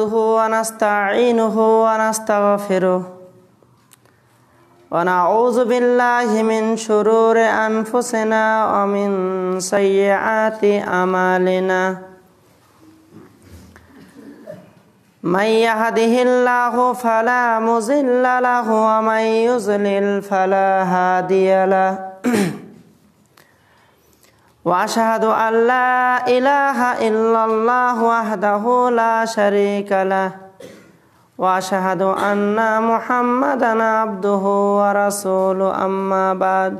ونستعينه ونستغفره ونعوذ بالله من شرور أنفسنا ومن سيئات أمالنا من يهده الله فلا مزل له ومن يزلل فلا هادي له واشهد ان لا اله الا الله وحده لا شريك له واشهد ان محمدا عبده ورسوله اما بعد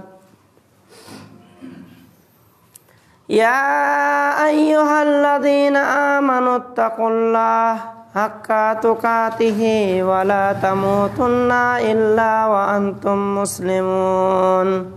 يا ايها الذين امنوا اتقوا الله حق تقاته ولا تموتن الا وانتم مسلمون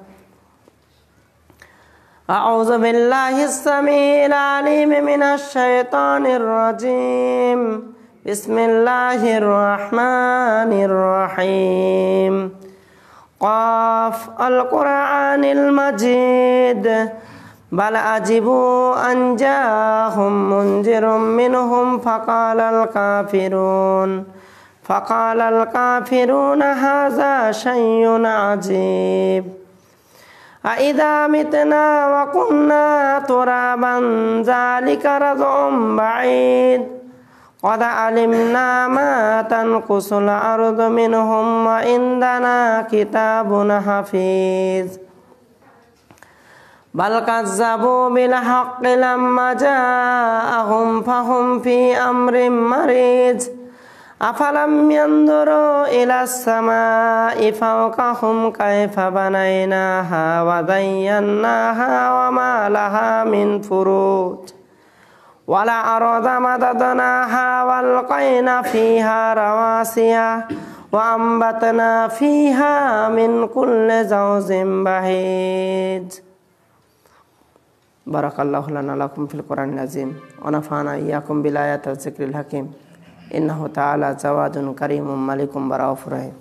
أعوذ بالله السميع العليم من الشيطان الرجيم بسم الله الرحمن الرحيم قاف القرآن المجيد بل أجبوا أن جاءهم منذر منهم فقال الكافرون فقال الكافرون هذا شيء عجيب أإذا متنا وكنا ترابا ذلك رجع بعيد قد علمنا ما تنقص الأرض منهم وعندنا كتاب حفيظ بل كذبوا بالحق لما جاءهم فهم في أمر مريض أفلم ينظروا إلى السماء فوقهم كيف بنيناها وزيناها وما لها من فروج أَرْضَ مددناها والقينا فيها رواسي وأنبتنا فيها من كل زوج بهيج بارك الله لنا لكم في القرآن العظيم ونفعنا إياكم بالآيات الذكر الحكيم إنه تعالى جواد كريم ملك برأوف رحيم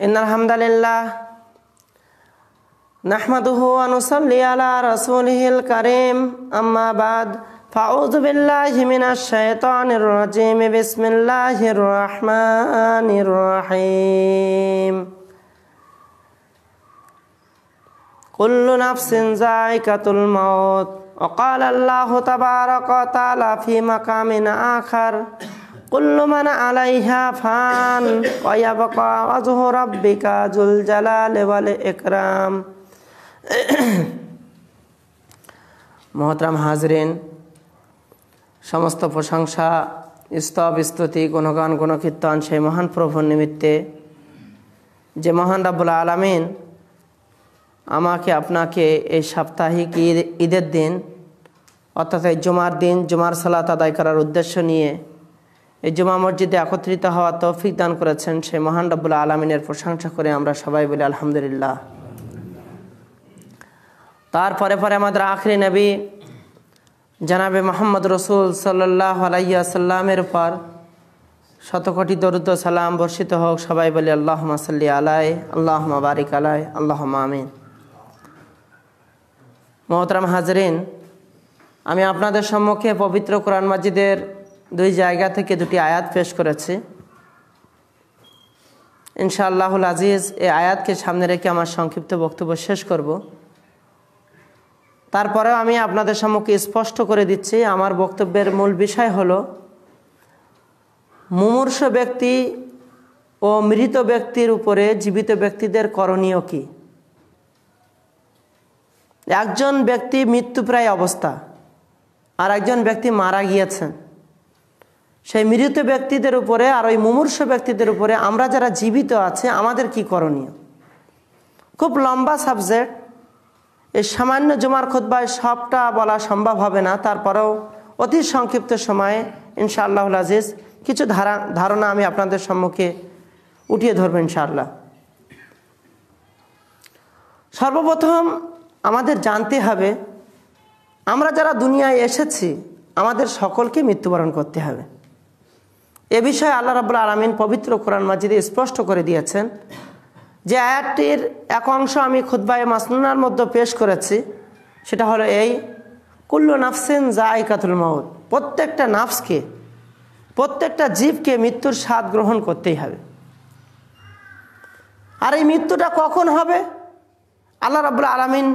إن الحمد لله نحمده ونصلي على رسوله الكريم أما بعد فأعوذ بالله من الشيطان الرجيم بسم الله الرحمن الرحيم كل نفس ذائقة الموت وقال الله تبارك وتعالى في مقام آخر كل من عليها فان ويبقى وجه ربك ذو الجلال والإكرام محترم حاضرين সমস্ত প্রশংসা স্তব স্তুতি কোনো গান কোনো কীর্তন সেই মহান প্রভুর নিমিত্তে যে মহান রাবুল্লা আলমিন আমাকে আপনাকে এই সাপ্তাহিক ঈদ ঈদের দিন অর্থাৎ এই জুমার দিন জুমার সালাত আদায় করার উদ্দেশ্য নিয়ে এই জুমা মসজিদে একত্রিত হওয়া তৌফিক দান করেছেন সেই মহান রব্বুল্লা আলমিনের প্রশংসা করে আমরা সবাই বলি আলহামদুলিল্লাহ তারপরে পরে আমাদের আখরি নবী জানাবে মোহাম্মদ রসুল সাল্লাহ আলাইসাল্লামের পর শতকোটি দরুদ্দ সালাম বর্ষিত হোক সবাই বলে আল্লাহ সাল্লি আলাই আল্লাহ বারিক আলাই আল্লাহ আমিন মহতরাম হাজরিন আমি আপনাদের সম্মুখে পবিত্র কোরআন মাজিদের দুই জায়গা থেকে দুটি আয়াত পেশ করেছি ইনশাআল্লাহুল আজিজ এই আয়াতকে সামনে রেখে আমার সংক্ষিপ্ত বক্তব্য শেষ করবো তারপরেও আমি আপনাদের সম্মুখে স্পষ্ট করে দিচ্ছি আমার বক্তব্যের মূল বিষয় হল মুমূর্ষ ব্যক্তি ও মৃত ব্যক্তির উপরে জীবিত ব্যক্তিদের করণীয় কি একজন ব্যক্তি মৃত্যুপ্রায় অবস্থা আর একজন ব্যক্তি মারা গিয়েছেন সেই মৃত ব্যক্তিদের উপরে আর ওই মুমূর্ষ ব্যক্তিদের উপরে আমরা যারা জীবিত আছে আমাদের কি করণীয় খুব লম্বা সাবজেক্ট এই সামান্য জুমার খোদ্বায় সবটা বলা সম্ভব হবে না তারপরেও অতি সংক্ষিপ্ত সময়ে ইনশাআল্লাহ আজিজ কিছু ধারা ধারণা আমি আপনাদের সম্মুখে উঠিয়ে ধরবো ইনশাআল্লাহ সর্বপ্রথম আমাদের জানতে হবে আমরা যারা দুনিয়ায় এসেছি আমাদের সকলকে মৃত্যুবরণ করতে হবে এ বিষয়ে আল্লাহ রাবুল আলমিন পবিত্র কোরআন মাজিদে স্পষ্ট করে দিয়েছেন যে আয়াতটির এক অংশ আমি খুদ্বায় মাসনুনার মধ্যে পেশ করেছি সেটা হলো এই কুল্লু নাফসেন জায়কাতুল মাউত প্রত্যেকটা নাফসকে প্রত্যেকটা জীবকে মৃত্যুর স্বাদ গ্রহণ করতেই হবে আর এই মৃত্যুটা কখন হবে আল্লাহ রাবুল আলমিন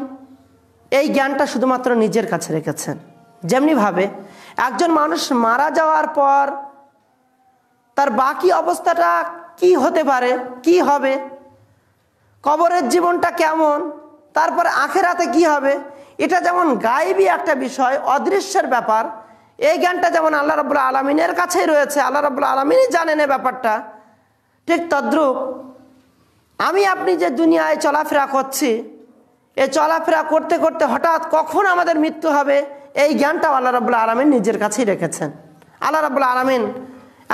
এই জ্ঞানটা শুধুমাত্র নিজের কাছে রেখেছেন যেমনিভাবে একজন মানুষ মারা যাওয়ার পর তার বাকি অবস্থাটা কি হতে পারে কি হবে কবরের জীবনটা কেমন তারপর আখেরাতে কি হবে এটা যেমন গাইবি একটা বিষয় অদৃশ্যের ব্যাপার এই জ্ঞানটা যেমন আল্লাহ রবুল্লা আলমিনের কাছেই রয়েছে আল্লাহ রবুল্লা আলমিনই জানেন এ ব্যাপারটা ঠিক তদ্রুপ আমি আপনি যে দুনিয়ায় চলাফেরা করছি এ চলাফেরা করতে করতে হঠাৎ কখন আমাদের মৃত্যু হবে এই জ্ঞানটাও আল্লাহ রবুল্লা আলমিন নিজের কাছেই রেখেছেন আল্লাহ রবুল্লা আলমিন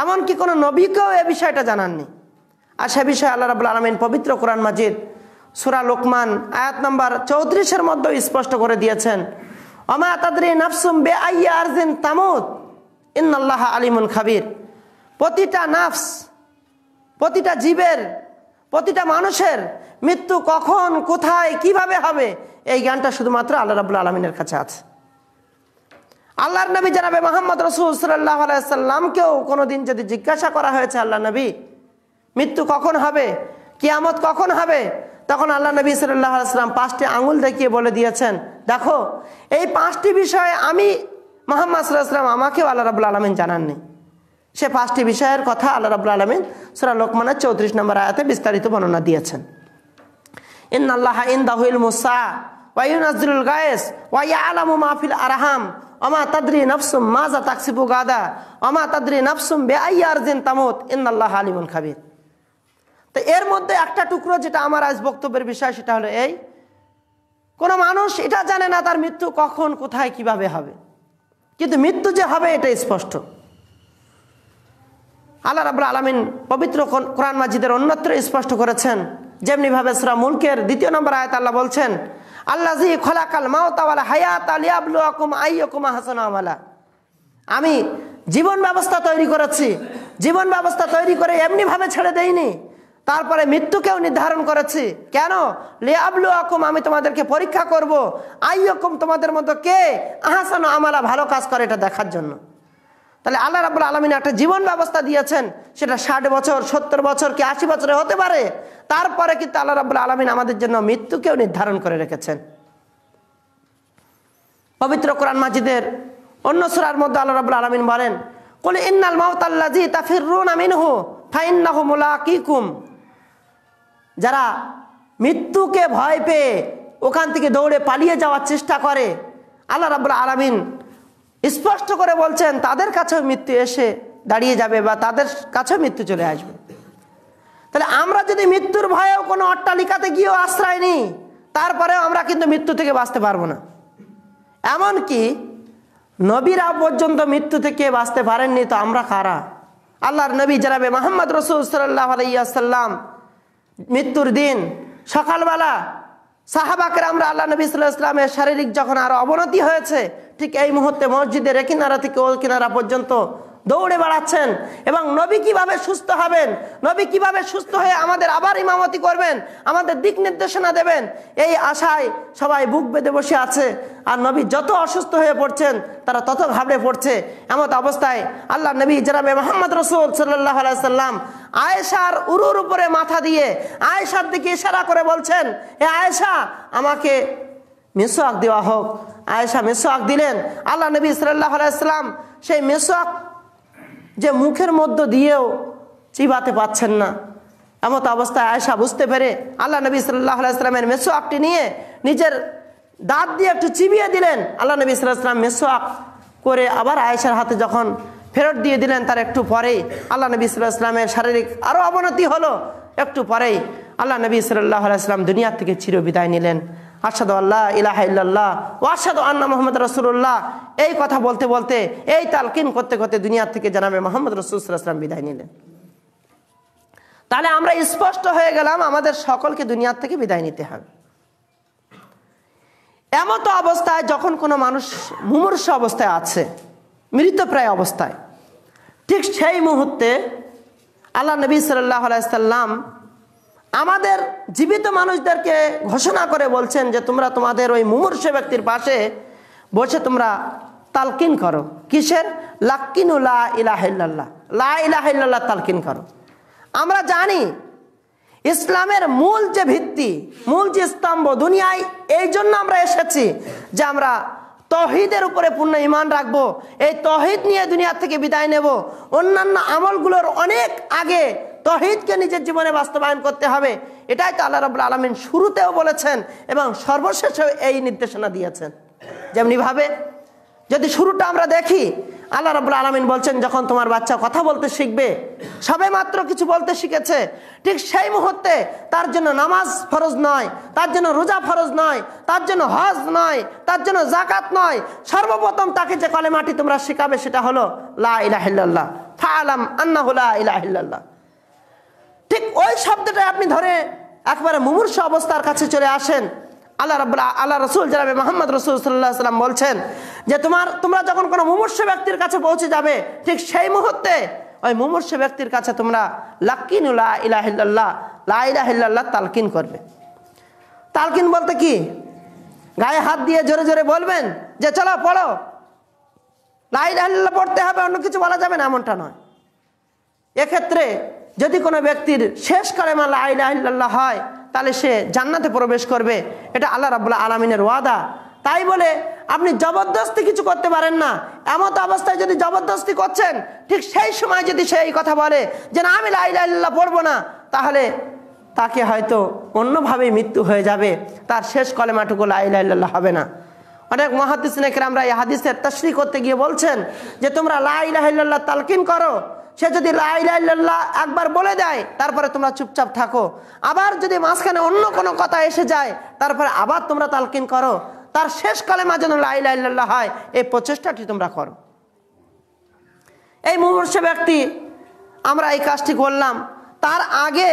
এমনকি কোনো নবীকেও এ বিষয়টা জানাননি আর সে বিষয়ে আল্লাহ রাবুল আলমিন পবিত্র কোরআন মাজিদ সুরা লোকমান আয়াত নাম্বার চৌত্রিশের মধ্যেও স্পষ্ট করে দিয়েছেন অমা নাফসুম বে আইয়ারজিন তামুদ ইন্নাল্লাহ আলিমুল খাবির প্রতিটা নাফস প্রতিটা জীবের প্রতিটা মানুষের মৃত্যু কখন কোথায় কিভাবে হবে এই জ্ঞানটা শুধুমাত্র আল্লাহ রাবুল আলমিনের কাছে আছে আল্লাহর নবী জানাবে মোহাম্মদ রসুল সাল্লাহ আলাইসাল্লামকেও কোনোদিন যদি জিজ্ঞাসা করা হয়েছে আল্লাহ নবী মৃত্যু কখন হবে কিয়ামত কখন হবে তখন আল্লাহ নবী সাল্লাম পাঁচটি আঙুল দেখিয়ে বলে দিয়েছেন দেখো এই পাঁচটি বিষয়ে আমি মোহাম্মদ সাল্লাহাম আমাকেও আল্লাহ রাবুল আলমিন জানাননি সে পাঁচটি বিষয়ের কথা আল্লাহ রাবুল আলমিন সুরা লোকমানের চৌত্রিশ নম্বর আয়াতে বিস্তারিত বর্ণনা দিয়েছেন ইন আল্লাহ ইন দাহুল মুসা নজরুল গায়েস ওয়াইয়া আলামু মাহফিল আরহাম অমা তাদ্রি নফসুম মাজা তাকসিবু গাদা অমা তাদ্রি নফসুম বে আইয়ার জিন তামুত ইন আল্লাহ আলিমুল খাবির তো এর মধ্যে একটা টুকরো যেটা আমার আজ বক্তব্যের বিষয় সেটা হলো এই কোনো মানুষ এটা জানে না তার মৃত্যু কখন কোথায় কিভাবে হবে কিন্তু মৃত্যু যে হবে এটা স্পষ্ট আল্লাহ রাবুল আলমিন পবিত্র কোরআন মাজিদের অন্যত্র স্পষ্ট করেছেন যেমনিভাবে সুরা মুলকের দ্বিতীয় নম্বর আয়ত আল্লাহ বলছেন আল্লাহ জি খোলাকাল মাওতাওয়ালা হায়াত আবলু আকুম আইয়কুমা হাসান আমালা আমি জীবন ব্যবস্থা তৈরি করেছি জীবন ব্যবস্থা তৈরি করে এমনিভাবে ছেড়ে দেইনি তারপরে মৃত্যুকেও নির্ধারণ করেছি কেন লে আবলু আকুম আমি তোমাদেরকে পরীক্ষা করব আইয়কুম তোমাদের মতো কে আহাসান আমালা ভালো কাজ করে এটা দেখার জন্য তাহলে আল্লাহ রাবুল আলমিন একটা জীবন ব্যবস্থা দিয়েছেন সেটা ষাট বছর সত্তর বছর কি আশি বছরে হতে পারে তারপরে কিন্তু আল্লাহ রাবুল আলমিন আমাদের জন্য মৃত্যুকেও নির্ধারণ করে রেখেছেন পবিত্র কোরআন মাজিদের অন্য সুরার মধ্যে আল্লাহ রাবুল আলমিন বলেন কলে ইন্নাল মাউতাল্লাজি তাফির রুন মোলা কি মোলাকিকুম যারা মৃত্যুকে ভয় পেয়ে ওখান থেকে দৌড়ে পালিয়ে যাওয়ার চেষ্টা করে আল্লাহ রাবুল আলমিন স্পষ্ট করে বলছেন তাদের কাছেও মৃত্যু এসে দাঁড়িয়ে যাবে বা তাদের কাছেও মৃত্যু চলে আসবে তাহলে আমরা যদি মৃত্যুর ভয়েও কোনো অট্টালিকাতে গিয়েও আশ্রয় নিই তারপরেও আমরা কিন্তু মৃত্যু থেকে বাঁচতে পারবো না এমন কি নবীরা পর্যন্ত মৃত্যু থেকে বাঁচতে পারেননি তো আমরা কারা আল্লাহর নবী জানাবে মোহাম্মদ রসুল সাল্লাহ সাল্লাম মৃত্যুর দিন সকালবেলা সাহাবাকের আমরা আল্লাহ নবী সাল্লাহ ইসলামের শারীরিক যখন আরও অবনতি হয়েছে ঠিক এই মুহূর্তে মসজিদের এ কিনারা থেকে ও কিনারা পর্যন্ত দৌড়ে বেড়াচ্ছেন এবং নবী কিভাবে সুস্থ হবেন নবী কিভাবে সুস্থ হয়ে আমাদের আবার ইমামতি করবেন আমাদের দিক নির্দেশনা দেবেন এই আশায় সবাই বুক বেঁধে বসে আছে আর নবী যত অসুস্থ হয়ে পড়ছেন তারা তত ঘাবড়ে পড়ছে এমত অবস্থায় আল্লাহ নবী জেরাবে মোহাম্মদ রসুল সাল্লাহ সাল্লাম আয়েশার উরুর উপরে মাথা দিয়ে আয়েশার দিকে ইশারা করে বলছেন এ আয়েশা আমাকে আঁক দেওয়া হোক আয়েশা আঁক দিলেন আল্লাহ নবী সাল্লাহ আলাইসাল্লাম সেই মিসওয়াক যে মুখের মধ্য দিয়েও চিবাতে পাচ্ছেন না এমত অবস্থায় আয়সা বুঝতে পেরে আল্লাহ নবী সাল্লাহ মেসো আঁকটি নিয়ে নিজের দাঁত দিয়ে একটু চিবিয়ে দিলেন আল্লাহ নবী সাল্লাহাম আঁক করে আবার আয়েশার হাতে যখন ফেরত দিয়ে দিলেন তার একটু পরেই আল্লাহ নবী সাল্লাহামের শারীরিক আরও অবনতি হলো একটু পরেই আল্লাহ নবী সাল্লাহ আলাইস্লাম দুনিয়ার থেকে চিরবিদায় নিলেন আসাদু আল্লাহ ইলাহা ইল্লাল্লাহ ও আসাদু আন্না মোহাম্মদ রসুল্লাহ এই কথা বলতে বলতে এই তালকিন করতে করতে দুনিয়ার থেকে জানাবে মোহাম্মদ রসুলাম বিদায় নিলেন তাহলে আমরা স্পষ্ট হয়ে গেলাম আমাদের সকলকে দুনিয়ার থেকে বিদায় নিতে হবে এমন তো অবস্থায় যখন কোনো মানুষ মুমূর্ষ অবস্থায় আছে মৃতপ্রায় অবস্থায় ঠিক সেই মুহূর্তে আল্লাহ নবী সাল্লাহ আলাইসাল্লাম আমাদের জীবিত মানুষদেরকে ঘোষণা করে বলছেন যে তোমরা তোমাদের ওই মুমূর্ষ ব্যক্তির পাশে বসে তোমরা তালকিন করো কিসের লাক্কিনু লা লা তালকিন করো আমরা জানি ইসলামের মূল যে ভিত্তি মূল যে স্তম্ভ দুনিয়ায় এই জন্য আমরা এসেছি যে আমরা তহিদের উপরে পূর্ণ ইমান রাখবো এই তহিদ নিয়ে দুনিয়া থেকে বিদায় নেব অন্যান্য আমলগুলোর অনেক আগে তহিদকে নিজের জীবনে বাস্তবায়ন করতে হবে এটাই তো আল্লাহ রবুল্লা আলমিন শুরুতেও বলেছেন এবং সর্বশেষেও এই নির্দেশনা দিয়েছেন যেমনিভাবে যদি শুরুটা আমরা দেখি আল্লাহ রবুল্লা আলমিন বলছেন যখন তোমার বাচ্চা কথা বলতে শিখবে সবে মাত্র কিছু বলতে শিখেছে ঠিক সেই মুহূর্তে তার জন্য নামাজ ফরজ নয় তার জন্য রোজা ফরজ নয় তার জন্য হজ নয় তার জন্য জাকাত নয় সর্বপ্রথম তাকে যে কলে মাটি তোমরা শিখাবে সেটা হলো লা ফা আলাম আন্না হলা ঠিক ওই শব্দটা আপনি ধরে একবারে মুমূর্ষ অবস্থার কাছে চলে আসেন আল্লাহ রাবুল্লাহ আল্লাহ রসুল জানাবে মোহাম্মদ রসুল সাল্লাহ সাল্লাম বলছেন যে তোমার তোমরা যখন কোনো মুমূর্ষ ব্যক্তির কাছে পৌঁছে যাবে ঠিক সেই মুহূর্তে ওই মুমূর্ষ ব্যক্তির কাছে তোমরা লাক্কিনুল্লাহ ইলাহিল্লাহ লাহিল্লাহ তালকিন করবে তালকিন বলতে কি গায়ে হাত দিয়ে জোরে জোরে বলবেন যে চলো পড়ো লাইলাহ পড়তে হবে অন্য কিছু বলা যাবে না এমনটা নয় এক্ষেত্রে যদি কোনো ব্যক্তির শেষ কালেমা লাইল্লাহ হয় তাহলে সে জান্নাতে প্রবেশ করবে এটা আল্লাহ রাবুল্লাহ আলমিনের ওয়াদা তাই বলে আপনি জবরদস্তি কিছু করতে পারেন না এমন অবস্থায় যদি জবরদস্তি করছেন ঠিক সেই সময় যদি সে এই কথা বলে যে না আমি লাইল্লাহ পড়বো না তাহলে তাকে হয়তো অন্যভাবেই মৃত্যু হয়ে যাবে তার শেষ কলেমাটুকু লাইল্লাহ হবে না অনেক মহাদিস নাকি আমরা এই হাদিসের তশ্রী করতে গিয়ে বলছেন যে তোমরা লাইল্লাহ তালকিন করো সে যদি লাইল্লাহ একবার বলে দেয় তারপরে তোমরা চুপচাপ থাকো আবার যদি মাঝখানে অন্য কোনো কথা এসে যায় তারপরে আবার তোমরা তালকিন করো তার শেষ কালেমা যেন লাইল্লাহ হয় এই প্রচেষ্টাটি তোমরা করো এই মুমূর্ষ ব্যক্তি আমরা এই কাজটি করলাম তার আগে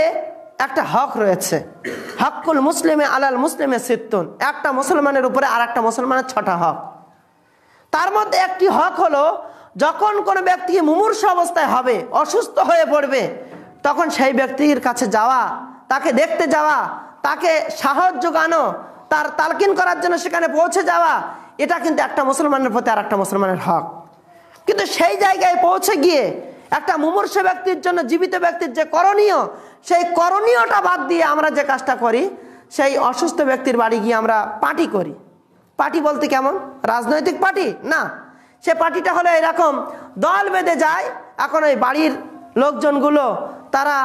একটা হক রয়েছে হকুল মুসলিমে আলাল মুসলিমে সিত্তুন একটা মুসলমানের উপরে আর একটা মুসলমানের ছটা হক তার মধ্যে একটি হক হলো যখন কোনো ব্যক্তি মুমূর্ষ অবস্থায় হবে অসুস্থ হয়ে পড়বে তখন সেই ব্যক্তির কাছে যাওয়া তাকে দেখতে যাওয়া তাকে সাহস জোগানো তার তালকিন করার জন্য সেখানে পৌঁছে যাওয়া এটা কিন্তু একটা মুসলমানের প্রতি আর একটা মুসলমানের হক কিন্তু সেই জায়গায় পৌঁছে গিয়ে একটা মুমূর্ষ ব্যক্তির জন্য জীবিত ব্যক্তির যে করণীয় সেই করণীয়টা বাদ দিয়ে আমরা যে কাজটা করি সেই অসুস্থ ব্যক্তির বাড়ি গিয়ে আমরা পার্টি করি পার্টি বলতে কেমন রাজনৈতিক পার্টি না সে পার্টিটা হলো এরকম দল বেঁধে যায় এখন ওই বাড়ির লোকজনগুলো তারা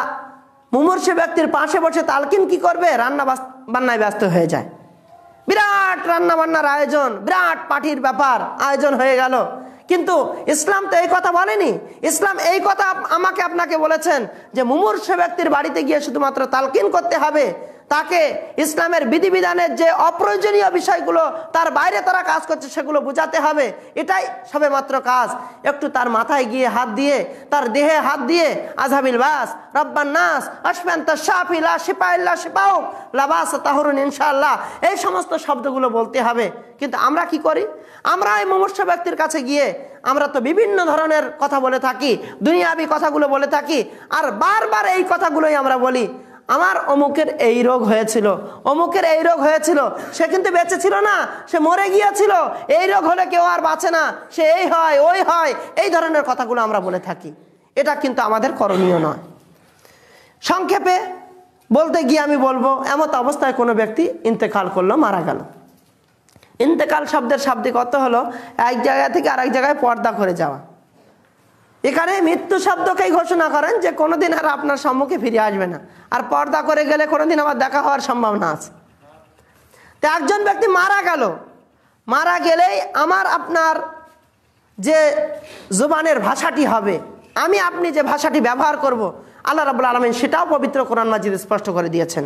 মুমূর্ষ ব্যক্তির পাশে বসে তালকিন কি করবে রান্না বান্নায় ব্যস্ত হয়ে যায় বিরাট রান্না বান্নার আয়োজন বিরাট পার্টির ব্যাপার আয়োজন হয়ে গেল কিন্তু ইসলাম তো এই কথা বলেনি ইসলাম এই কথা আমাকে আপনাকে বলেছেন যে মুমূর্ষ ব্যক্তির বাড়িতে গিয়ে শুধুমাত্র তালকিন করতে হবে তাকে ইসলামের বিধিবিধানের যে অপ্রয়োজনীয় বিষয়গুলো তার বাইরে তারা কাজ করছে সেগুলো বোঝাতে হবে এটাই সবে মাত্র কাজ একটু তার মাথায় গিয়ে হাত দিয়ে তার দেহে হাত দিয়ে আজহাবিল বাস রব্বান নাস অসমান্ত শাহিলা সিপাহিল্লা সিপাহ লাবাস তাহরুন ইনশাল্লাহ এই সমস্ত শব্দগুলো বলতে হবে কিন্তু আমরা কি করি আমরা এই মমর্ষ ব্যক্তির কাছে গিয়ে আমরা তো বিভিন্ন ধরনের কথা বলে থাকি দুনিয়াবি কথাগুলো বলে থাকি আর বারবার এই কথাগুলোই আমরা বলি আমার অমুকের এই রোগ হয়েছিল অমুকের এই রোগ হয়েছিল সে কিন্তু বেঁচে ছিল না সে মরে গিয়েছিল এই রোগ হলে কেউ আর বাঁচে না সে এই হয় ওই হয় এই ধরনের কথাগুলো আমরা বলে থাকি এটা কিন্তু আমাদের করণীয় নয় সংক্ষেপে বলতে গিয়ে আমি বলবো এমত অবস্থায় কোনো ব্যক্তি ইন্তেকাল করলো মারা গেল ইন্তেকাল শব্দের শাব্দিক অর্থ হলো এক জায়গা থেকে আরেক জায়গায় পর্দা করে যাওয়া এখানে মৃত্যু শব্দকেই ঘোষণা করেন যে কোনোদিন আর আপনার সম্মুখে ফিরে আসবে না আর পর্দা করে গেলে কোনোদিন আবার দেখা হওয়ার সম্ভাবনা আছে তো একজন ব্যক্তি মারা গেল মারা গেলেই আমার আপনার যে জুবানের ভাষাটি হবে আমি আপনি যে ভাষাটি ব্যবহার করব। আল্লাহ রাবুল আলমিন সেটাও পবিত্র কোরআন মাজিদ স্পষ্ট করে দিয়েছেন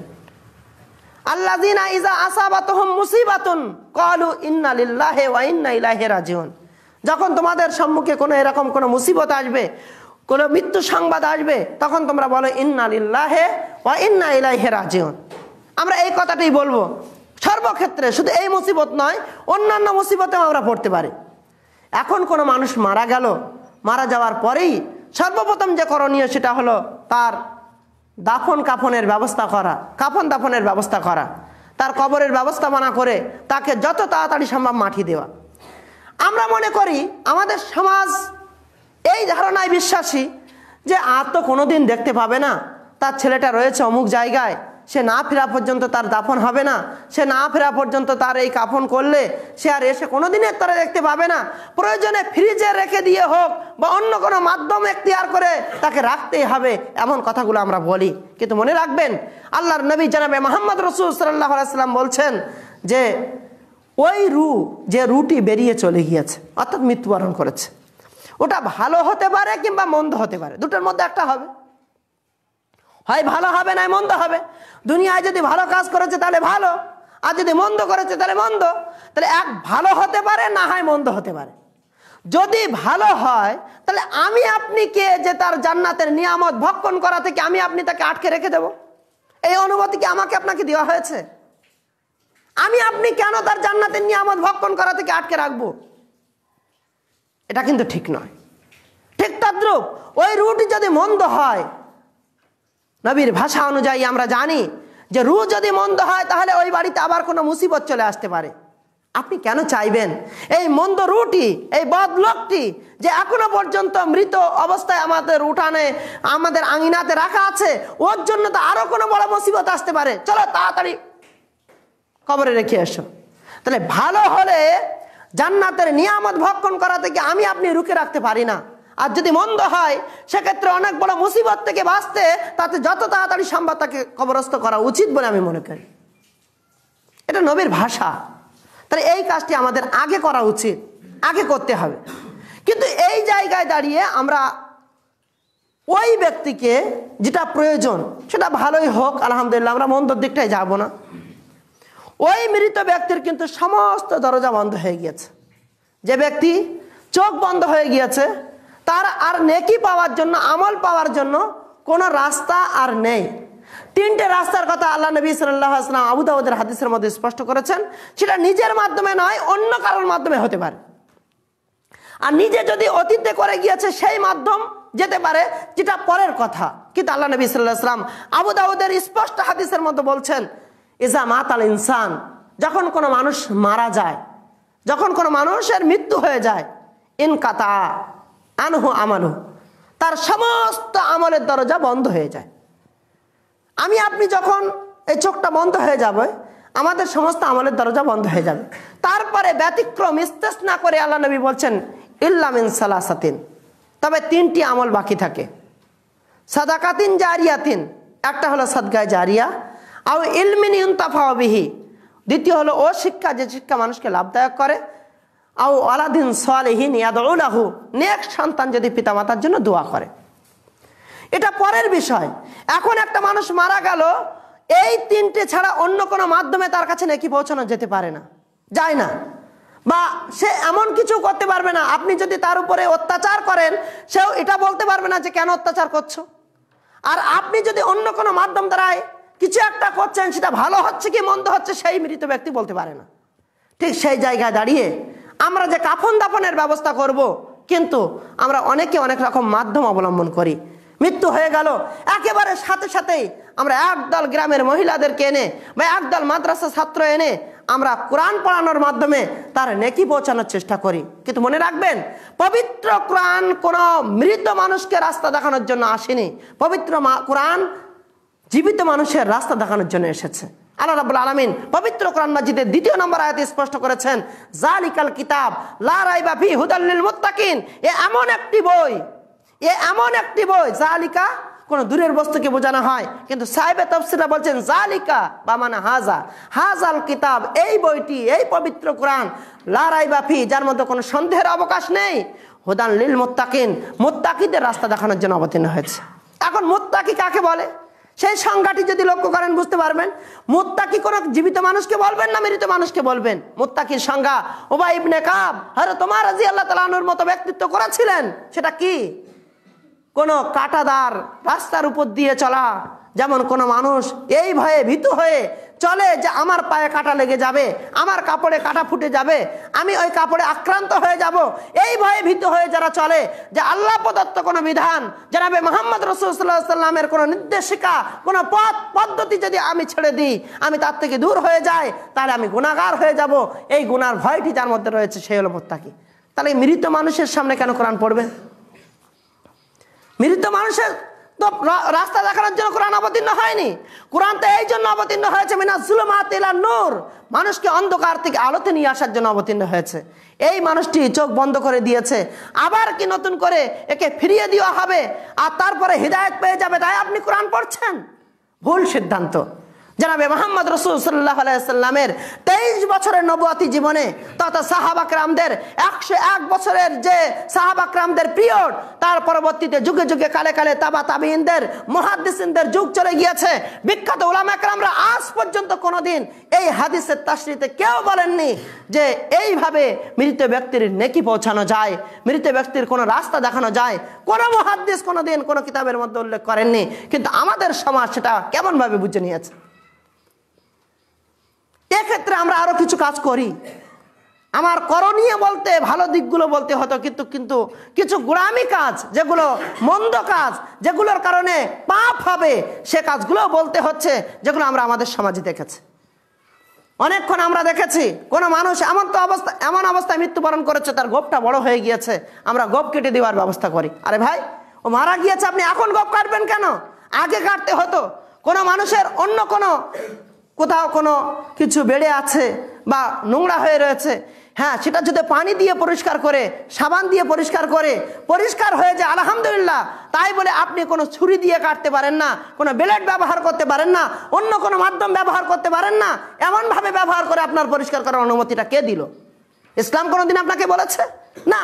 আল্লাহ ইজা আসাবাতহম মুসিবাতুন কলু ইন্না ইন্না ইলাহে রাজিউন যখন তোমাদের সম্মুখে কোনো এরকম কোনো মুসিবত আসবে কোনো মৃত্যু সংবাদ আসবে তখন তোমরা বলো ইন্নালিল্লাহে ওয়া ইন্না ইলাইহে রাজিউন আমরা এই কথাটাই বলবো সর্বক্ষেত্রে শুধু এই মুসিবত নয় অন্যান্য মুসিবতেও আমরা পড়তে পারি এখন কোনো মানুষ মারা গেল মারা যাওয়ার পরেই সর্বপ্রথম যে করণীয় সেটা হলো তার দাফন কাফনের ব্যবস্থা করা কাফন দাফনের ব্যবস্থা করা তার কবরের ব্যবস্থাপনা করে তাকে যত তাড়াতাড়ি সম্ভব মাটি দেওয়া আমরা মনে করি আমাদের সমাজ এই ধারণায় বিশ্বাসী যে আর তো কোনো দিন দেখতে পাবে না তার ছেলেটা রয়েছে অমুক জায়গায় সে না ফেরা পর্যন্ত তার দাফন হবে না সে না ফেরা পর্যন্ত তার এই কাফন করলে সে আর এসে কোনোদিন তারা দেখতে পাবে না প্রয়োজনে ফ্রিজে রেখে দিয়ে হোক বা অন্য কোনো মাধ্যম এখতিয়ার করে তাকে রাখতেই হবে এমন কথাগুলো আমরা বলি কিন্তু মনে রাখবেন আল্লাহর নবী জানাবে মোহাম্মদ রসুল সাল্লাহ সাল্লাম বলছেন যে ওই রু যে রুটি বেরিয়ে চলে গিয়েছে অর্থাৎ মৃত্যুবরণ করেছে ওটা ভালো হতে পারে কিংবা মন্দ হতে পারে দুটোর মধ্যে একটা হবে হয় ভালো হবে না মন্দ হবে দুনিয়ায় যদি ভালো কাজ করেছে তাহলে ভালো আর যদি মন্দ করেছে তাহলে মন্দ তাহলে এক ভালো হতে পারে না হয় মন্দ হতে পারে যদি ভালো হয় তাহলে আমি আপনি কে যে তার জান্নাতের নিয়ামত ভক্ষণ করা থেকে আমি আপনি তাকে আটকে রেখে দেব এই অনুভূতি কি আমাকে আপনাকে দেওয়া হয়েছে আমি আপনি কেন তার জান্নাতের আমার ভক্ষণ করা থেকে আটকে রাখবো এটা কিন্তু ঠিক নয় ঠিক তদ্রুপ ওই রুটি যদি মন্দ হয় নবীর ভাষা অনুযায়ী আমরা জানি যে রু যদি মন্দ হয় তাহলে ওই বাড়িতে আবার কোনো মুসিবত চলে আসতে পারে আপনি কেন চাইবেন এই মন্দ রুটি এই বদ লোকটি যে এখনো পর্যন্ত মৃত অবস্থায় আমাদের উঠানে আমাদের আঙিনাতে রাখা আছে ওর জন্য তো আরও কোনো বড় মুসিবত আসতে পারে চলো তাড়াতাড়ি কবরে রেখে এসো তাহলে ভালো হলে জান্নাতের নিয়ামত ভক্ষণ করা থেকে আমি আপনি রুখে রাখতে পারি না আর যদি মন্দ হয় সেক্ষেত্রে অনেক বড় মুসিবত থেকে বাঁচতে তাতে যত তাড়াতাড়ি সম্ভব তাকে কবরস্থ করা উচিত বলে আমি মনে করি এটা নবীর ভাষা তাহলে এই কাজটি আমাদের আগে করা উচিত আগে করতে হবে কিন্তু এই জায়গায় দাঁড়িয়ে আমরা ওই ব্যক্তিকে যেটা প্রয়োজন সেটা ভালোই হোক আলহামদুলিল্লাহ আমরা মন্দর দিকটায় যাব না ওই মৃত ব্যক্তির কিন্তু সমস্ত দরজা বন্ধ হয়ে গিয়েছে যে ব্যক্তি চোখ বন্ধ হয়ে গিয়েছে তার আর নেকি পাওয়ার জন্য আমল পাওয়ার জন্য কোনো রাস্তা আর নেই তিনটে রাস্তার কথা আল্লাহ নবী সাল্লাহ আসলাম হাদিসের মধ্যে স্পষ্ট করেছেন সেটা নিজের মাধ্যমে নয় অন্য কারোর মাধ্যমে হতে পারে আর নিজে যদি অতীতে করে গিয়েছে সেই মাধ্যম যেতে পারে যেটা পরের কথা কিন্তু আল্লাহ নবী সাল্লাহ আসলাম আবুদাউদের স্পষ্ট হাদিসের মধ্যে বলছেন ইজা আল ইনসান যখন কোনো মানুষ মারা যায় যখন কোনো মানুষের মৃত্যু হয়ে যায় ইন কাতা আনহু আমানহ তার সমস্ত আমলের দরজা বন্ধ হয়ে যায় আমি আপনি যখন এই চোখটা বন্ধ হয়ে যাবে আমাদের সমস্ত আমলের দরজা বন্ধ হয়ে যাবে তারপরে ব্যতিক্রম ইস্তেস না করে আল্লাহ নবী বলছেন ইল্লামিন সালাসাতিন তবে তিনটি আমল বাকি থাকে সাদাকাতিন জারিয়াতিন একটা হলো সাদগায় জারিয়া আও ইলমিন ইউন্তাফা বিহি দ্বিতীয় হলো ও শিক্ষা যে শিক্ষা মানুষকে লাভদায়ক করে আও আলাদিন সোয়ালেহীন ইয়াদউলাহু নেক সন্তান যদি পিতামাতার জন্য দোয়া করে এটা পরের বিষয় এখন একটা মানুষ মারা গেল এই তিনটে ছাড়া অন্য কোনো মাধ্যমে তার কাছে নাকি পৌঁছানো যেতে পারে না যায় না বা সে এমন কিছু করতে পারবে না আপনি যদি তার উপরে অত্যাচার করেন সেও এটা বলতে পারবে না যে কেন অত্যাচার করছো আর আপনি যদি অন্য কোনো মাধ্যম দ্বারায় কিছু একটা করছেন সেটা ভালো হচ্ছে কি মন্দ হচ্ছে সেই মৃত ব্যক্তি বলতে পারে না ঠিক সেই জায়গায় দাঁড়িয়ে আমরা যে কাফন দাফনের ব্যবস্থা করব। কিন্তু আমরা অনেকে অনেক রকম মাধ্যম অবলম্বন করি মৃত্যু হয়ে গেল একেবারে সাথে সাথেই আমরা একদল গ্রামের মহিলাদেরকে এনে বা একদল মাদ্রাসা ছাত্র এনে আমরা কোরআন পড়ানোর মাধ্যমে তার নেকি পৌঁছানোর চেষ্টা করি কিন্তু মনে রাখবেন পবিত্র কোরআন কোনো মৃত মানুষকে রাস্তা দেখানোর জন্য আসেনি পবিত্র কোরআন জীবিত মানুষের রাস্তা দেখানোর জন্য এসেছে পবিত্র দ্বিতীয় নম্বর আয়াতে স্পষ্ট করেছেন কিতাব মুত্তাকিন এ এমন একটি বই এ এমন একটি বই কোনো দূরের বস্তুকে বোঝানো হয় কিন্তু সাহেবে বলছেন বা মানে হাজা হাজাল কিতাব এই বইটি এই পবিত্র কোরআন লারাইবাফি যার মধ্যে কোনো সন্দেহের অবকাশ নেই হুদান লীল মোত্তাকিন মোত্তাকিদের রাস্তা দেখানোর জন্য অবতীর্ণ হয়েছে এখন মোত্তাকি কাকে বলে সেই সংজ্ঞাটি যদি লক্ষ্য করেন বুঝতে পারবেন মোত্তাকি কোনো জীবিত মানুষকে বলবেন না মৃত মানুষকে বলবেন মোত্তাকির সংজ্ঞা বা ইবনে কাব হরে তোমার রাজি আল্লাহ তালুর মতো ব্যক্তিত্ব করেছিলেন সেটা কি কোনো কাটাদার রাস্তার উপর দিয়ে চলা যেমন কোনো মানুষ এই ভয়ে ভীত হয়ে চলে যে আমার পায়ে কাটা লেগে যাবে আমার কাপড়ে কাটা ফুটে যাবে আমি ওই কাপড়ে আক্রান্ত হয়ে যাব এই ভয়ে ভীত হয়ে যারা চলে যে আল্লাহ প্রদত্ত কোনো বিধান জানাবে মোহাম্মদ রসুল্লাহামের কোনো নির্দেশিকা কোনো পথ পদ্ধতি যদি আমি ছেড়ে দিই আমি তার থেকে দূর হয়ে যাই তাহলে আমি গুণাগার হয়ে যাব এই গুণার ভয়টি যার মধ্যে রয়েছে সেই হলো মোত্তাকি তাহলে মৃত মানুষের সামনে কেন কোরআন পড়বে মৃত মানুষের তো রাস্তা দেখানোর জন্য কোরআন অবতীর্ণ হয়নি কোরআন তো এই জন্য অবতীর্ণ হয়েছে তেলা নূর মানুষকে অন্ধকার থেকে আলোতে নিয়ে আসার জন্য অবতীর্ণ হয়েছে এই মানুষটি চোখ বন্ধ করে দিয়েছে আবার কি নতুন করে একে ফিরিয়ে দেওয়া হবে আর তারপরে হৃদায়ত পেয়ে যাবে তাই আপনি কোরআন পড়ছেন ভুল সিদ্ধান্ত জানাবে মোহাম্মদ রসুল সাল্লাহামের তেইশ বছরের নবুয়াতি জীবনে তথা সাহাবাকরামদের একশো এক বছরের যে সাহাবাকরামদের পিরিয়ড তার পরবর্তীতে যুগে যুগে কালে কালে তাবা তাবিনদের মহাদিসিনদের যুগ চলে গিয়েছে বিখ্যাত ওলামাকরামরা আজ পর্যন্ত কোনোদিন এই হাদিসের তাসরিতে কেউ বলেননি যে এইভাবে মৃত ব্যক্তির নেকি পৌঁছানো যায় মৃত ব্যক্তির কোনো রাস্তা দেখানো যায় কোনো মহাদিস কোনো দিন কোনো কিতাবের মধ্যে উল্লেখ করেননি কিন্তু আমাদের সমাজ সেটা কেমনভাবে বুঝে নিয়েছে এক্ষেত্রে আমরা আরও কিছু কাজ করি আমার করণীয় বলতে ভালো দিকগুলো বলতে হতো কিন্তু কিন্তু কিছু গোড়ামি কাজ যেগুলো মন্দ কাজ যেগুলোর কারণে পাপ হবে সে কাজগুলো বলতে হচ্ছে যেগুলো আমরা আমাদের সমাজে দেখেছি অনেকক্ষণ আমরা দেখেছি কোনো মানুষ এমন তো অবস্থা এমন অবস্থায় মৃত্যুবরণ করেছে তার গোপটা বড় হয়ে গিয়েছে আমরা গোপ কেটে দেওয়ার ব্যবস্থা করি আরে ভাই ও মারা গিয়েছে আপনি এখন গোপ কাটবেন কেন আগে কাটতে হতো কোনো মানুষের অন্য কোনো কোথাও কোনো কিছু বেড়ে আছে বা নোংরা হয়ে রয়েছে হ্যাঁ সেটা যদি পানি দিয়ে পরিষ্কার করে সাবান দিয়ে পরিষ্কার করে পরিষ্কার হয়ে যায় আলহামদুলিল্লাহ তাই বলে আপনি কোনো ছুরি দিয়ে কাটতে পারেন না কোনো ব্লেড ব্যবহার করতে পারেন না অন্য কোনো মাধ্যম ব্যবহার করতে পারেন না এমনভাবে ব্যবহার করে আপনার পরিষ্কার করার অনুমতিটা কে দিল ইসলাম কোনো দিন আপনাকে বলেছে না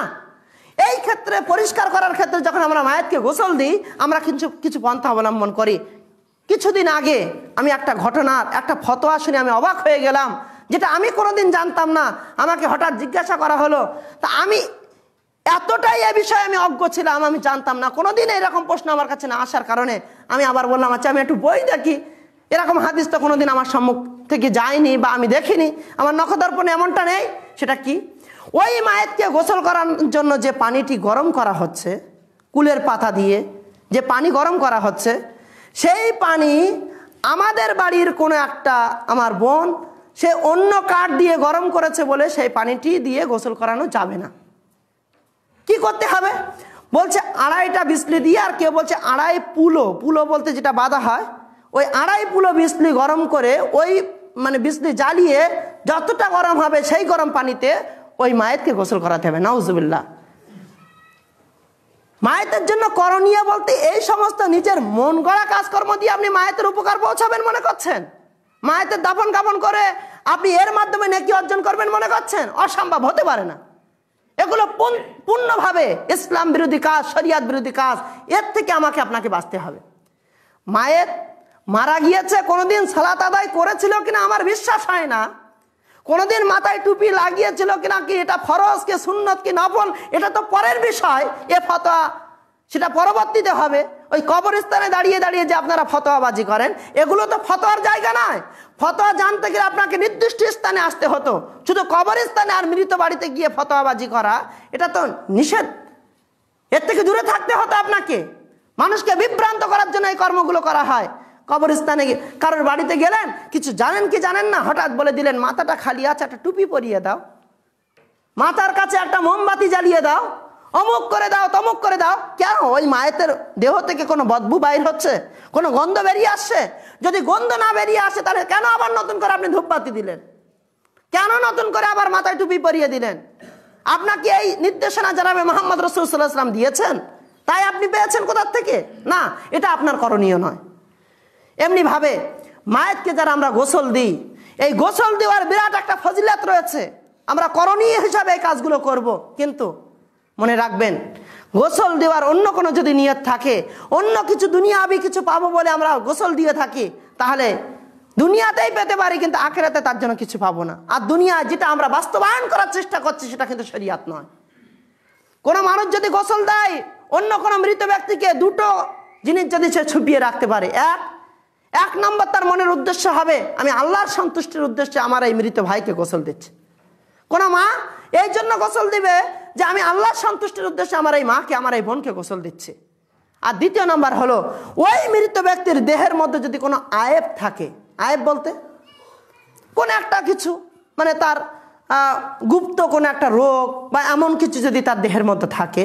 এই ক্ষেত্রে পরিষ্কার করার ক্ষেত্রে যখন আমরা মায়াতকে গোসল দিই আমরা কিছু কিছু পন্থা অবলম্বন করি কিছুদিন আগে আমি একটা ঘটনার একটা ফতোয়া শুনে আমি অবাক হয়ে গেলাম যেটা আমি কোনোদিন জানতাম না আমাকে হঠাৎ জিজ্ঞাসা করা হলো তা আমি এতটাই এ বিষয়ে আমি অজ্ঞ ছিলাম আমি জানতাম না কোনোদিন এরকম প্রশ্ন আমার কাছে না আসার কারণে আমি আবার বললাম আচ্ছা আমি একটু বই দেখি এরকম হাদিস তো কোনোদিন আমার সম্মুখ থেকে যায়নি বা আমি দেখিনি আমার নখদর্পণে এমনটা নেই সেটা কি ওই মায়েরকে গোসল করার জন্য যে পানিটি গরম করা হচ্ছে কুলের পাতা দিয়ে যে পানি গরম করা হচ্ছে সেই পানি আমাদের বাড়ির কোনো একটা আমার বোন সে অন্য কাঠ দিয়ে গরম করেছে বলে সেই পানিটি দিয়ে গোসল করানো যাবে না কি করতে হবে বলছে আড়াইটা বিসলি দিয়ে আর কেউ বলছে আড়াই পুলো পুলো বলতে যেটা বাঁধা হয় ওই আড়াই পুলো বিসলি গরম করে ওই মানে বিসলি জ্বালিয়ে যতটা গরম হবে সেই গরম পানিতে ওই মায়েরকে গোসল করাতে হবে নাউজুবিল্লা মায়েদের জন্য করণীয় বলতে এই সমস্ত নিজের মন গড়া কাজকর্ম দিয়ে আপনি মায়েদের উপকার পৌঁছাবেন মনে করছেন মায়েদের দাফন কাপন করে আপনি এর মাধ্যমে নেকি অর্জন করবেন মনে করছেন অসম্ভব হতে পারে না এগুলো পূর্ণভাবে ইসলাম বিরোধী কাজ শরিয়াত বিরোধী কাজ এর থেকে আমাকে আপনাকে বাঁচতে হবে মায়ের মারা গিয়েছে কোনোদিন সালাত আদায় করেছিল কিনা আমার বিশ্বাস হয় না কোনোদিন মাথায় টুপি লাগিয়েছিল কি নাকি এটা ফরজ কে সুন্নত কি নফল এটা তো পরের বিষয় এ ফতোয়া সেটা পরবর্তীতে হবে ওই কবরস্থানে দাঁড়িয়ে দাঁড়িয়ে যে আপনারা ফতোয়াবাজি করেন এগুলো তো ফতোয়ার জায়গা নয় ফতোয়া জানতে গেলে আপনাকে নির্দিষ্ট স্থানে আসতে হতো শুধু কবরস্থানে আর মৃত বাড়িতে গিয়ে ফতোয়াবাজি করা এটা তো নিষেধ এর থেকে দূরে থাকতে হতো আপনাকে মানুষকে বিভ্রান্ত করার জন্য এই কর্মগুলো করা হয় কবরস্থানে কারোর বাড়িতে গেলেন কিছু জানেন কি জানেন না হঠাৎ বলে দিলেন মাথাটা খালি আছে একটা টুপি পরিয়ে দাও মাথার কাছে একটা মোমবাতি জ্বালিয়ে দাও অমুক করে দাও তমুক করে দাও কেন ওই মায়েতের দেহ থেকে কোনো বদবু বাইর হচ্ছে কোনো গন্ধ বেরিয়ে আসছে যদি গন্ধ না বেরিয়ে আসে তাহলে কেন আবার নতুন করে আপনি ধূপবাতি দিলেন কেন নতুন করে আবার মাথায় টুপি পরিয়ে দিলেন আপনাকে এই নির্দেশনা জানাবে মোহাম্মদ রসুল সাল্লাহ দিয়েছেন তাই আপনি পেয়েছেন কোথার থেকে না এটা আপনার করণীয় নয় এমনিভাবে মায়েরকে যারা আমরা গোসল দিই এই গোসল দেওয়ার বিরাট একটা ফজিলাত রয়েছে আমরা করণীয় হিসাবে এই কাজগুলো করব। কিন্তু মনে রাখবেন গোসল দেওয়ার অন্য কোনো যদি নিয়ত থাকে অন্য কিছু আমি কিছু পাবো বলে আমরা গোসল দিয়ে থাকি তাহলে দুনিয়াতেই পেতে পারি কিন্তু আখেরাতে তার জন্য কিছু পাবো না আর দুনিয়া যেটা আমরা বাস্তবায়ন করার চেষ্টা করছি সেটা কিন্তু শরিয়াত নয় কোনো মানুষ যদি গোসল দেয় অন্য কোনো মৃত ব্যক্তিকে দুটো জিনিস যদি সে ছুপিয়ে রাখতে পারে এক এক নম্বর তার মনের উদ্দেশ্য হবে আমি আল্লাহর সন্তুষ্টির উদ্দেশ্যে আমার এই মৃত ভাইকে গোসল দিচ্ছি কোন মা এই জন্য গোসল দিবে যে আমি আল্লাহর সন্তুষ্টির উদ্দেশ্যে আমার এই মাকে আমার এই বোনকে গোসল দিচ্ছে আর দ্বিতীয় নাম্বার হলো ওই মৃত ব্যক্তির দেহের মধ্যে যদি কোনো আয়েব থাকে আয়েব বলতে কোন একটা কিছু মানে তার গুপ্ত কোনো একটা রোগ বা এমন কিছু যদি তার দেহের মধ্যে থাকে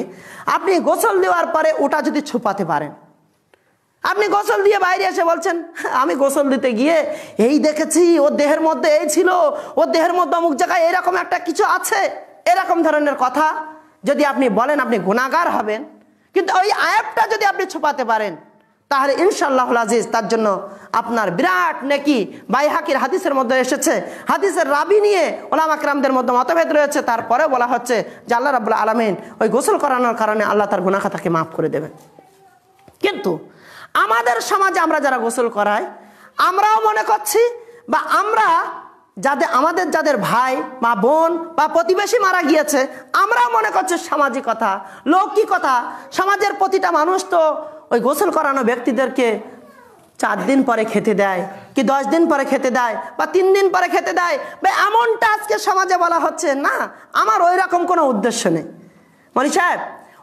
আপনি গোসল দেওয়ার পরে ওটা যদি ছুপাতে পারেন আপনি গোসল দিয়ে বাইরে এসে বলছেন আমি গোসল দিতে গিয়ে এই দেখেছি ওর দেহের মধ্যে এই ছিল ওর দেহের মধ্যে অমুক জায়গায় এরকম একটা কিছু আছে এরকম ধরনের কথা যদি আপনি বলেন আপনি গুণাগার হবেন কিন্তু ওই আয়াবটা যদি আপনি ছুপাতে পারেন তাহলে ইনশাল্লাহ আজিজ তার জন্য আপনার বিরাট নাকি হাকির হাদিসের মধ্যে এসেছে হাদিসের রাবি নিয়ে ওলামাকরামদের মধ্যে মতভেদ রয়েছে তারপরে বলা হচ্ছে যে আল্লাহ রাবুল আলমিন ওই গোসল করানোর কারণে আল্লাহ তার গুনাখাতাকে মাফ করে দেবেন কিন্তু আমাদের সমাজে আমরা যারা গোসল করাই আমরাও মনে করছি বা আমরা যাদের আমাদের যাদের ভাই বা বোন বা প্রতিবেশী মারা গিয়েছে আমরাও মনে করছি সামাজিকতা লৌকিকতা সমাজের প্রতিটা মানুষ তো ওই গোসল করানো ব্যক্তিদেরকে চার দিন পরে খেতে দেয় কি দশ দিন পরে খেতে দেয় বা তিন দিন পরে খেতে দেয় বা এমনটা আজকে সমাজে বলা হচ্ছে না আমার ওই রকম কোনো উদ্দেশ্য নেই মনি সাহেব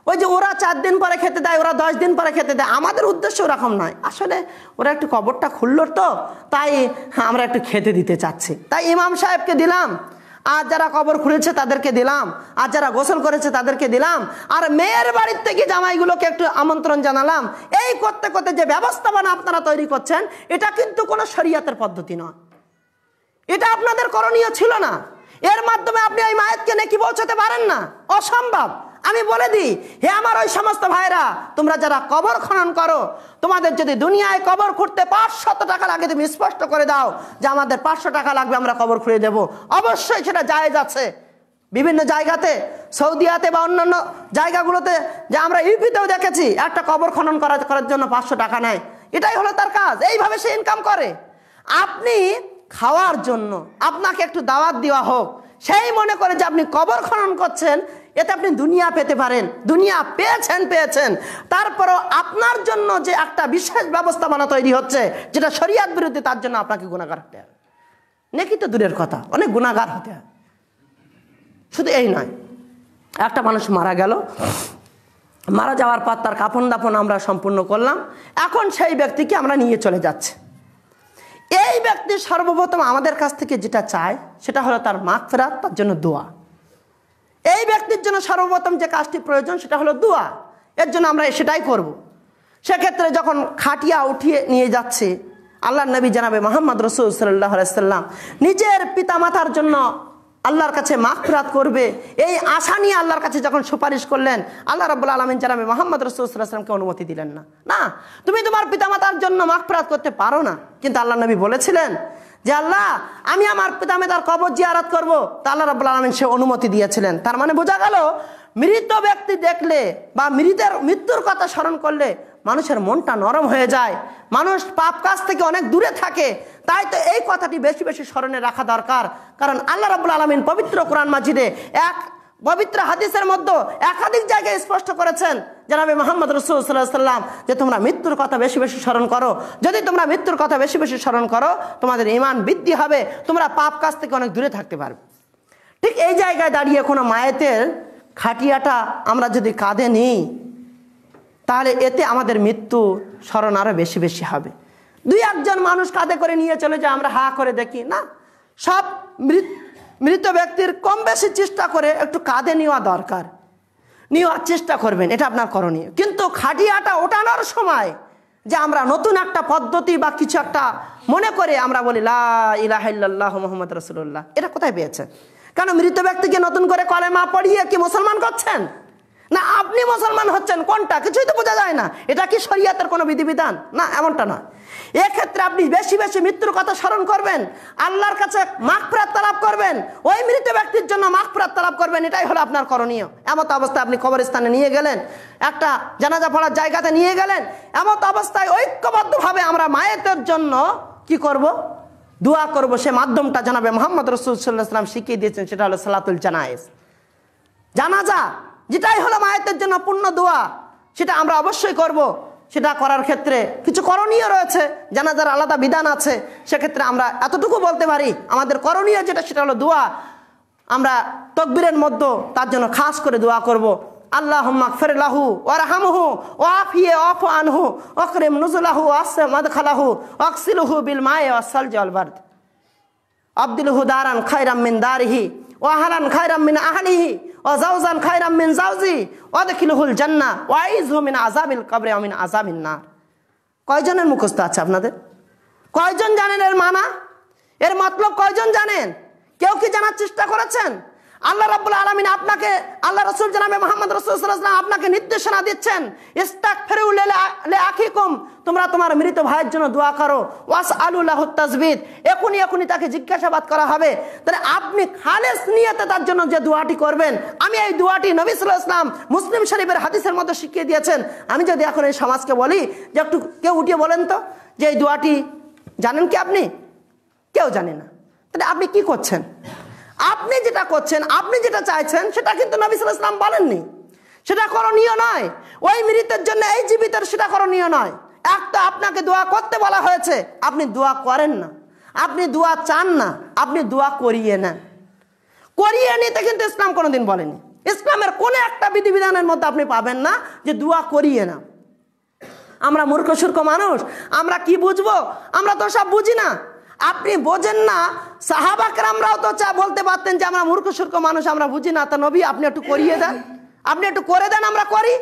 ওই যে ওরা চার দিন পরে খেতে দেয় ওরা দশ দিন পরে খেতে দেয় আমাদের উদ্দেশ্য ওরকম নয় আসলে ওরা একটু কবরটা খুললো তো তাই আমরা একটু খেতে দিতে চাচ্ছি তাই ইমাম সাহেবকে দিলাম আর যারা কবর খুলেছে তাদেরকে দিলাম আর যারা গোসল করেছে তাদেরকে দিলাম আর মেয়ের বাড়ির থেকে জামাইগুলোকে একটু আমন্ত্রণ জানালাম এই করতে করতে যে ব্যবস্থাপনা আপনারা তৈরি করছেন এটা কিন্তু কোনো শরীয়তের পদ্ধতি নয় এটা আপনাদের করণীয় ছিল না এর মাধ্যমে আপনি এই মায়েরকে নেকি পৌঁছাতে পারেন না অসম্ভব আমি বলে দিই হে আমার ওই সমস্ত ভাইরা তোমরা যারা কবর খনন করো তোমাদের যদি দুনিয়ায় কবর খুঁড়তে পাঁচশত টাকা লাগে তুমি স্পষ্ট করে দাও যে আমাদের পাঁচশো টাকা লাগবে আমরা কবর খুঁড়ে দেব অবশ্যই সেটা জায়েজ আছে বিভিন্ন জায়গাতে সৌদিয়াতে বা অন্যান্য জায়গাগুলোতে যে আমরা ইউপিতেও দেখেছি একটা কবর খনন করা করার জন্য পাঁচশো টাকা নেয় এটাই হলো তার কাজ এইভাবে সে ইনকাম করে আপনি খাওয়ার জন্য আপনাকে একটু দাওয়াত দেওয়া হোক সেই মনে করে যে আপনি কবর খনন করছেন এতে আপনি দুনিয়া পেতে পারেন দুনিয়া পেয়েছেন পেয়েছেন তারপরও আপনার জন্য যে একটা বিশেষ ব্যবস্থাপনা তৈরি হচ্ছে যেটা শরিয়াত বিরুদ্ধে তার জন্য আপনাকে গুণাগার হতে হবে নেকি তো দূরের কথা অনেক গুণাগার হতে হবে শুধু এই নয় একটা মানুষ মারা গেল মারা যাওয়ার পর তার কাপন দাপন আমরা সম্পূর্ণ করলাম এখন সেই ব্যক্তিকে আমরা নিয়ে চলে যাচ্ছে এই ব্যক্তি সর্বপ্রথম আমাদের কাছ থেকে যেটা চায় সেটা হলো তার মাগ ফেরাত তার জন্য দোয়া এই ব্যক্তির জন্য সর্বপ্রথম যে কাজটি প্রয়োজন সেটা হলো দোয়া এর জন্য আমরা সেটাই করব। সেক্ষেত্রে যখন খাটিয়া উঠিয়ে নিয়ে যাচ্ছে আল্লাহ নবী জানাবে মোহাম্মদ রসুল সাল্লাহাম সাল্লাম নিজের পিতামাতার জন্য আল্লাহর কাছে মাফরাত করবে এই আশা নিয়ে আল্লাহর কাছে যখন সুপারিশ করলেন আল্লাহ রব্লা আলমিন জানাবে মোহাম্মদ রসুলামকে অনুমতি দিলেন না না তুমি তোমার পিতামাতার জন্য মাফরাত করতে পারো না কিন্তু আল্লাহ নবী বলেছিলেন যে আল্লাহ আমি আমার পিতামাতার কবর জিয়ারাত করবো তা আল্লাহ রাবুল আলমিন সে অনুমতি দিয়েছিলেন তার মানে বোঝা গেল মৃত ব্যক্তি দেখলে বা মৃতের মৃত্যুর কথা স্মরণ করলে মানুষের মনটা নরম হয়ে যায় মানুষ পাপ কাজ থেকে অনেক দূরে থাকে তাই তো এই কথাটি বেশি বেশি স্মরণে রাখা দরকার কারণ আল্লাহ রাবুল আলমিন পবিত্র কোরআন মাজিদে এক পবিত্র হাদিসের মধ্যে একাধিক জায়গায় স্পষ্ট করেছেন জানাবি মোহাম্মদ রসুল্লাহাম যে তোমরা মৃত্যুর কথা বেশি বেশি স্মরণ করো যদি তোমরা মৃত্যুর কথা বেশি বেশি স্মরণ করো তোমাদের ইমান বৃদ্ধি হবে তোমরা পাপ কাজ থেকে অনেক দূরে থাকতে পারবে ঠিক এই জায়গায় দাঁড়িয়ে কোনো মায়েতের খাটিয়াটা আমরা যদি কাঁধে নিই তাহলে এতে আমাদের মৃত্যু স্মরণ আরও বেশি বেশি হবে দুই একজন মানুষ কাঁধে করে নিয়ে চলে যে আমরা হা করে দেখি না সব মৃত্যু মৃত ব্যক্তির কম বেশি চেষ্টা করে একটু কাঁধে নেওয়া দরকার নেওয়ার চেষ্টা করবেন এটা আপনার করণীয় কিন্তু খাটিয়াটা ওঠানোর সময় যে আমরা নতুন একটা পদ্ধতি বা কিছু একটা মনে করে আমরা বলি লাহ মোহাম্মদ রসুল্লাহ এটা কোথায় পেয়েছে কেন মৃত ব্যক্তিকে নতুন করে কলে মা পড়িয়ে কি মুসলমান করছেন না আপনি মুসলমান হচ্ছেন কোনটা কিছুই তো বোঝা যায় না এটা কি শরিয়াতের কোনো বিধিবিধান না এমনটা নয় এক্ষেত্রে আপনি বেশি বেশি মৃত্যুর কথা স্মরণ করবেন আল্লাহর কাছে মাখফরাত তালাব করবেন ওই মৃত ব্যক্তির জন্য মাখফরাত তালাব করবেন এটাই হলো আপনার করণীয় এমত অবস্থায় আপনি কবরস্থানে নিয়ে গেলেন একটা জানাজা পড়ার জায়গাতে নিয়ে গেলেন এমত অবস্থায় ঐক্যবদ্ধভাবে আমরা মায়েতের জন্য কি করব। দোয়া করবো সে মাধ্যমটা জানাবে মোহাম্মদ রসুল্লাহাম শিখিয়ে দিয়েছেন সেটা হলো সালাতুল জানায়েস জানাজা যেটাই হলো মায়েতের জন্য পূর্ণ দোয়া সেটা আমরা অবশ্যই করবো সেটা করার ক্ষেত্রে কিছু করণীয় রয়েছে জানাজার আলাদা বিধান আছে সেক্ষেত্রে আমরা এতটুকু বলতে পারি আমাদের করণীয় যেটা সেটা হলো দোয়া আমরা তকবিরের মধ্য তার জন্য খাস করে দোয়া করব। আল্লাহ মাকফের লাহু ওয়ারহামহু ইয়ে অফ আনহু অক্রেম নুজুলাহু আসে মদখালাহু অকসিলহু বিল মায়ে অসল জলবার্দ আব্দুল হুদারান খাইরাম মিন দারিহি আহারান খাইরাম মিন আহানিহি ও জাউজান খায়রাম মিন জাউজি ও দেখিলহুল জান্না ওয়াইজ হোমিন আজাবিল কবরে অমিন আজামিন না কয়জনের মুখস্ত আছে আপনাদের কয়জন জানেন এর মানা এর মতলব কয়জন জানেন কেউ কি জানার চেষ্টা করেছেন আল্লাহ রাবুল আলমিন আপনাকে আল্লাহ রসুল জানাবে মোহাম্মদ রসুল আপনাকে নির্দেশনা দিচ্ছেন তোমরা তোমার মৃত ভাইয়ের জন্য দোয়া করো ওয়াস আলুল্লাহ তাজবিদ এখনই এখনই তাকে জিজ্ঞাসাবাদ করা হবে তাহলে আপনি খালেস নিয়েতে তার জন্য যে দোয়াটি করবেন আমি এই দোয়াটি নবী ইসলাম মুসলিম শরীফের হাদিসের মতো শিখিয়ে দিয়েছেন আমি যদি এখন এই সমাজকে বলি যে একটু কেউ উঠিয়ে বলেন তো যে এই দোয়াটি জানেন কি আপনি কেউ জানে না তাহলে আপনি কি করছেন আপনি যেটা করছেন আপনি যেটা চাইছেন সেটা কিন্তু নবী ইসলাম বলেননি সেটা করণীয় নয় ওই মৃতের জন্য এই জীবিতের সেটা করণীয় নয় এক তো আপনাকে দোয়া করতে বলা হয়েছে আপনি দোয়া করেন না আপনি দোয়া চান না আপনি দোয়া করিয়ে নেন করিয়ে নিতে কিন্তু ইসলাম কোনোদিন বলেনি ইসলামের কোনো একটা বিধিবিধানের মধ্যে আপনি পাবেন না যে দোয়া করিয়ে না আমরা মূর্খ সূর্খ মানুষ আমরা কি বুঝবো আমরা তো সব বুঝি না আপনি বোঝেন না সাহাবাকরামরাও তো চা বলতে পারতেন যে আমরা মূর্খ সূর্খ মানুষ আমরা বুঝি না তা নবী আপনি একটু করিয়ে দেন আপনি একটু করে দেন আমরা করি